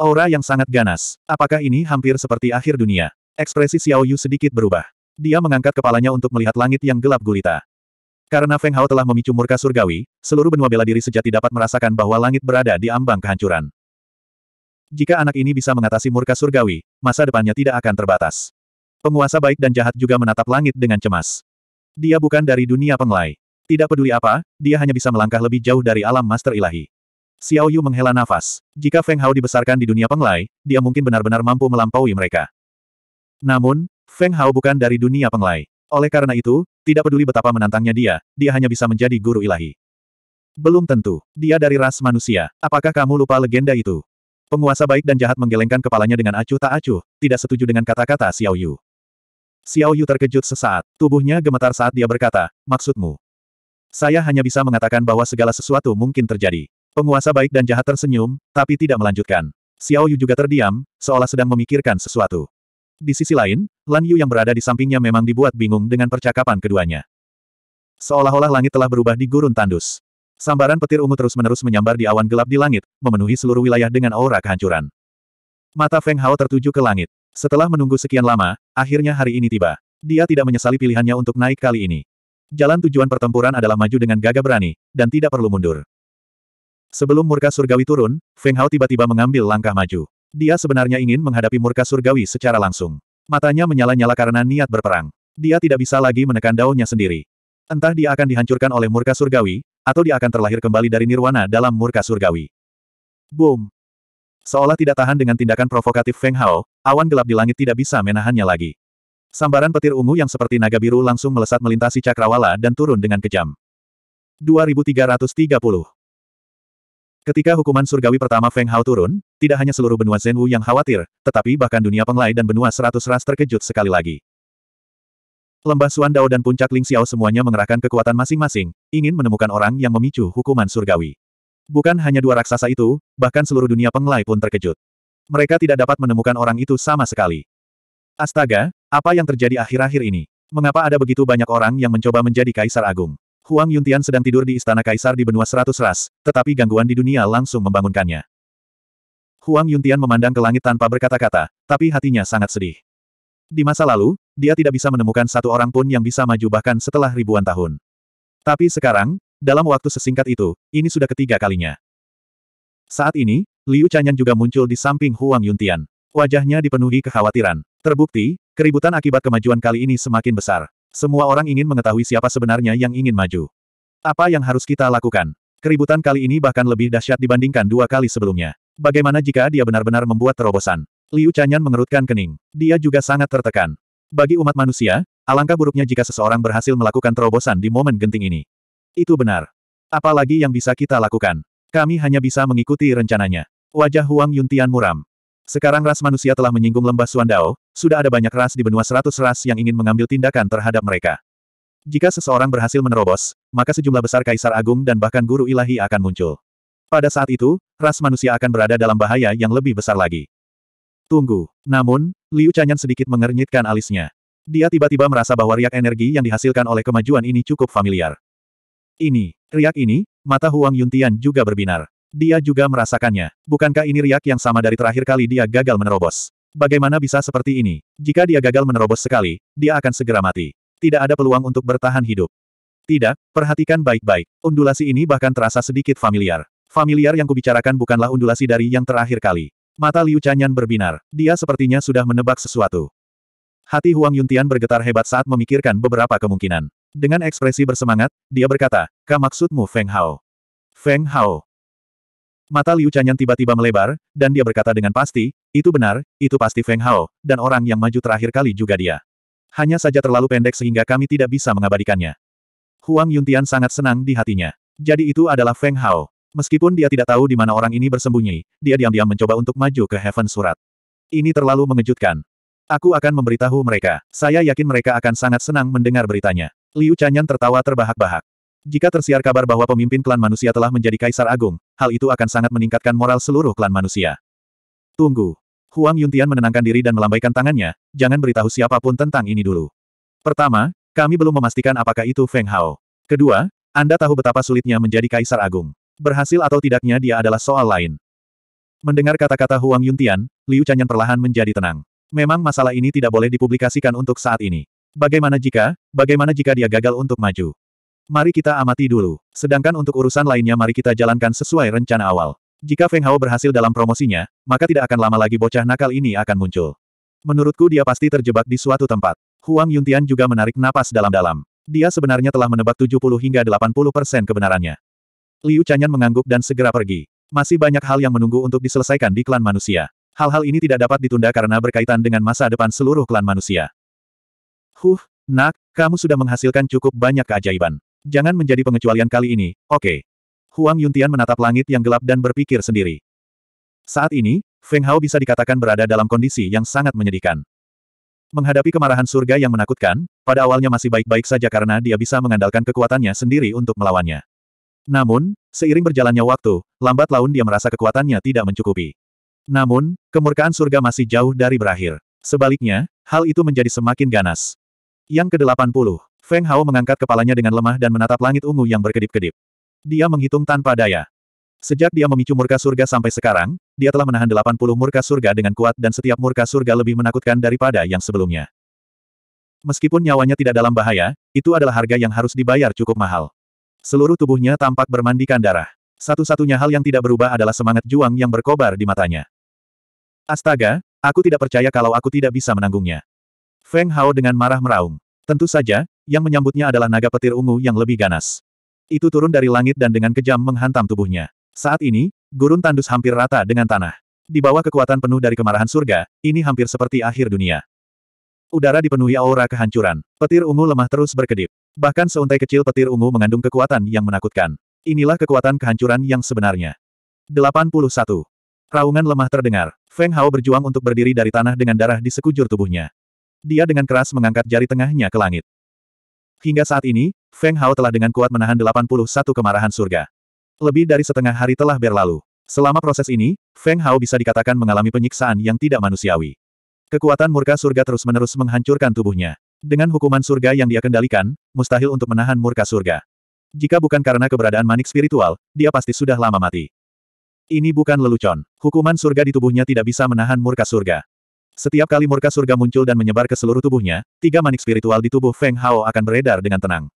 Aura yang sangat ganas. Apakah ini hampir seperti akhir dunia? Ekspresi Xiao Yu sedikit berubah. Dia mengangkat kepalanya untuk melihat langit yang gelap gulita. Karena Feng Hao telah memicu murka surgawi, seluruh benua bela diri sejati dapat merasakan bahwa langit berada di ambang kehancuran. Jika anak ini bisa mengatasi murka surgawi, masa depannya tidak akan terbatas. Penguasa baik dan jahat juga menatap langit dengan cemas. Dia bukan dari dunia penglai. Tidak peduli apa, dia hanya bisa melangkah lebih jauh dari alam master ilahi. Xiao Yu menghela nafas. Jika Feng Hao dibesarkan di dunia penglai, dia mungkin benar-benar mampu melampaui mereka. Namun, Feng Hao bukan dari dunia penglai. Oleh karena itu, tidak peduli betapa menantangnya dia, dia hanya bisa menjadi guru ilahi. Belum tentu, dia dari ras manusia. Apakah kamu lupa legenda itu? Penguasa baik dan jahat menggelengkan kepalanya dengan acuh tak acuh, tidak setuju dengan kata-kata Xiao Yu. Xiao Yu terkejut sesaat, tubuhnya gemetar saat dia berkata, maksudmu. Saya hanya bisa mengatakan bahwa segala sesuatu mungkin terjadi. Penguasa baik dan jahat tersenyum, tapi tidak melanjutkan. Xiao Yu juga terdiam, seolah sedang memikirkan sesuatu. Di sisi lain, Lan Yu yang berada di sampingnya memang dibuat bingung dengan percakapan keduanya. Seolah-olah langit telah berubah di gurun tandus. Sambaran petir ungu terus-menerus menyambar di awan gelap di langit, memenuhi seluruh wilayah dengan aura kehancuran. Mata Feng Hao tertuju ke langit. Setelah menunggu sekian lama, akhirnya hari ini tiba. Dia tidak menyesali pilihannya untuk naik kali ini. Jalan tujuan pertempuran adalah maju dengan gagah berani, dan tidak perlu mundur. Sebelum murka surgawi turun, Feng Hao tiba-tiba mengambil langkah maju. Dia sebenarnya ingin menghadapi murka surgawi secara langsung. Matanya menyala-nyala karena niat berperang. Dia tidak bisa lagi menekan daunnya sendiri. Entah dia akan dihancurkan oleh murka surgawi, atau dia akan terlahir kembali dari nirwana dalam murka surgawi. Boom! Seolah tidak tahan dengan tindakan provokatif Feng Hao, awan gelap di langit tidak bisa menahannya lagi. Sambaran petir ungu yang seperti naga biru langsung melesat melintasi cakrawala dan turun dengan kejam. 2330 Ketika hukuman surgawi pertama Feng Hao turun, tidak hanya seluruh benua Zenwu yang khawatir, tetapi bahkan dunia penglai dan benua seratus ras terkejut sekali lagi. Lembah Suan Dao dan Puncak Ling Xiao semuanya mengerahkan kekuatan masing-masing, ingin menemukan orang yang memicu hukuman surgawi. Bukan hanya dua raksasa itu, bahkan seluruh dunia penglai pun terkejut. Mereka tidak dapat menemukan orang itu sama sekali. Astaga, apa yang terjadi akhir-akhir ini? Mengapa ada begitu banyak orang yang mencoba menjadi Kaisar Agung? Huang Yuntian sedang tidur di Istana Kaisar di benua seratus ras, tetapi gangguan di dunia langsung membangunkannya. Huang Yuntian memandang ke langit tanpa berkata-kata, tapi hatinya sangat sedih. Di masa lalu, dia tidak bisa menemukan satu orang pun yang bisa maju bahkan setelah ribuan tahun. Tapi sekarang, dalam waktu sesingkat itu, ini sudah ketiga kalinya. Saat ini, Liu Chanyan juga muncul di samping Huang Yuntian. Wajahnya dipenuhi kekhawatiran. Terbukti, keributan akibat kemajuan kali ini semakin besar. Semua orang ingin mengetahui siapa sebenarnya yang ingin maju. Apa yang harus kita lakukan? Keributan kali ini bahkan lebih dahsyat dibandingkan dua kali sebelumnya. Bagaimana jika dia benar-benar membuat terobosan? Liu Chanyan mengerutkan kening. Dia juga sangat tertekan. Bagi umat manusia, alangkah buruknya jika seseorang berhasil melakukan terobosan di momen genting ini. Itu benar. Apalagi yang bisa kita lakukan? Kami hanya bisa mengikuti rencananya. Wajah Huang Yuntian muram. Sekarang ras manusia telah menyinggung lembah Suandao, sudah ada banyak ras di benua seratus ras yang ingin mengambil tindakan terhadap mereka. Jika seseorang berhasil menerobos, maka sejumlah besar kaisar agung dan bahkan guru ilahi akan muncul. Pada saat itu, ras manusia akan berada dalam bahaya yang lebih besar lagi. Tunggu. Namun, Liu Chanyan sedikit mengernyitkan alisnya. Dia tiba-tiba merasa bahwa riak energi yang dihasilkan oleh kemajuan ini cukup familiar. Ini, riak ini, mata Huang Yuntian juga berbinar. Dia juga merasakannya. Bukankah ini riak yang sama dari terakhir kali dia gagal menerobos? Bagaimana bisa seperti ini? Jika dia gagal menerobos sekali, dia akan segera mati. Tidak ada peluang untuk bertahan hidup. Tidak, perhatikan baik-baik. Undulasi ini bahkan terasa sedikit familiar. Familiar yang kubicarakan bukanlah undulasi dari yang terakhir kali. Mata Liu Chanyan berbinar. Dia sepertinya sudah menebak sesuatu. Hati Huang Yuntian bergetar hebat saat memikirkan beberapa kemungkinan. Dengan ekspresi bersemangat, dia berkata, Ka maksudmu Feng Hao? Feng Hao. Mata Liu Chanyan tiba-tiba melebar, dan dia berkata dengan pasti, itu benar, itu pasti Feng Hao, dan orang yang maju terakhir kali juga dia. Hanya saja terlalu pendek sehingga kami tidak bisa mengabadikannya. Huang Yuntian sangat senang di hatinya. Jadi itu adalah Feng Hao. Meskipun dia tidak tahu di mana orang ini bersembunyi, dia diam-diam mencoba untuk maju ke Heaven Surat. Ini terlalu mengejutkan. Aku akan memberitahu mereka. Saya yakin mereka akan sangat senang mendengar beritanya. Liu Chanyan tertawa terbahak-bahak. Jika tersiar kabar bahwa pemimpin klan manusia telah menjadi kaisar agung, hal itu akan sangat meningkatkan moral seluruh klan manusia. Tunggu. Huang Yuntian menenangkan diri dan melambaikan tangannya, jangan beritahu siapapun tentang ini dulu. Pertama, kami belum memastikan apakah itu Feng Hao. Kedua, Anda tahu betapa sulitnya menjadi kaisar agung. Berhasil atau tidaknya dia adalah soal lain. Mendengar kata-kata Huang Yuntian, Liu Chanyan perlahan menjadi tenang. Memang masalah ini tidak boleh dipublikasikan untuk saat ini. Bagaimana jika, bagaimana jika dia gagal untuk maju? Mari kita amati dulu. Sedangkan untuk urusan lainnya mari kita jalankan sesuai rencana awal. Jika Feng Hao berhasil dalam promosinya, maka tidak akan lama lagi bocah nakal ini akan muncul. Menurutku dia pasti terjebak di suatu tempat. Huang Yuntian juga menarik napas dalam-dalam. Dia sebenarnya telah menebak 70 hingga 80 persen kebenarannya. Liu Chanyan mengangguk dan segera pergi. Masih banyak hal yang menunggu untuk diselesaikan di klan manusia. Hal-hal ini tidak dapat ditunda karena berkaitan dengan masa depan seluruh klan manusia. Huh, nak, kamu sudah menghasilkan cukup banyak keajaiban. Jangan menjadi pengecualian kali ini, oke. Okay. Huang Yuntian menatap langit yang gelap dan berpikir sendiri. Saat ini, Feng Hao bisa dikatakan berada dalam kondisi yang sangat menyedihkan. Menghadapi kemarahan surga yang menakutkan, pada awalnya masih baik-baik saja karena dia bisa mengandalkan kekuatannya sendiri untuk melawannya. Namun, seiring berjalannya waktu, lambat laun dia merasa kekuatannya tidak mencukupi. Namun, kemurkaan surga masih jauh dari berakhir. Sebaliknya, hal itu menjadi semakin ganas. Yang ke-80, Feng Hao mengangkat kepalanya dengan lemah dan menatap langit ungu yang berkedip-kedip. Dia menghitung tanpa daya. Sejak dia memicu murka surga sampai sekarang, dia telah menahan 80 murka surga dengan kuat dan setiap murka surga lebih menakutkan daripada yang sebelumnya. Meskipun nyawanya tidak dalam bahaya, itu adalah harga yang harus dibayar cukup mahal. Seluruh tubuhnya tampak bermandikan darah. Satu-satunya hal yang tidak berubah adalah semangat juang yang berkobar di matanya. Astaga, aku tidak percaya kalau aku tidak bisa menanggungnya. Feng Hao dengan marah meraung. Tentu saja, yang menyambutnya adalah naga petir ungu yang lebih ganas. Itu turun dari langit dan dengan kejam menghantam tubuhnya. Saat ini, gurun tandus hampir rata dengan tanah. Di bawah kekuatan penuh dari kemarahan surga, ini hampir seperti akhir dunia. Udara dipenuhi aura kehancuran. Petir ungu lemah terus berkedip. Bahkan seuntai kecil petir ungu mengandung kekuatan yang menakutkan. Inilah kekuatan kehancuran yang sebenarnya. 81. Raungan lemah terdengar. Feng Hao berjuang untuk berdiri dari tanah dengan darah di sekujur tubuhnya. Dia dengan keras mengangkat jari tengahnya ke langit. Hingga saat ini, Feng Hao telah dengan kuat menahan 81 kemarahan surga. Lebih dari setengah hari telah berlalu. Selama proses ini, Feng Hao bisa dikatakan mengalami penyiksaan yang tidak manusiawi. Kekuatan murka surga terus-menerus menghancurkan tubuhnya. Dengan hukuman surga yang dia kendalikan, mustahil untuk menahan murka surga. Jika bukan karena keberadaan manik spiritual, dia pasti sudah lama mati. Ini bukan lelucon. Hukuman surga di tubuhnya tidak bisa menahan murka surga. Setiap kali murka surga muncul dan menyebar ke seluruh tubuhnya, tiga manik spiritual di tubuh Feng Hao akan beredar dengan tenang.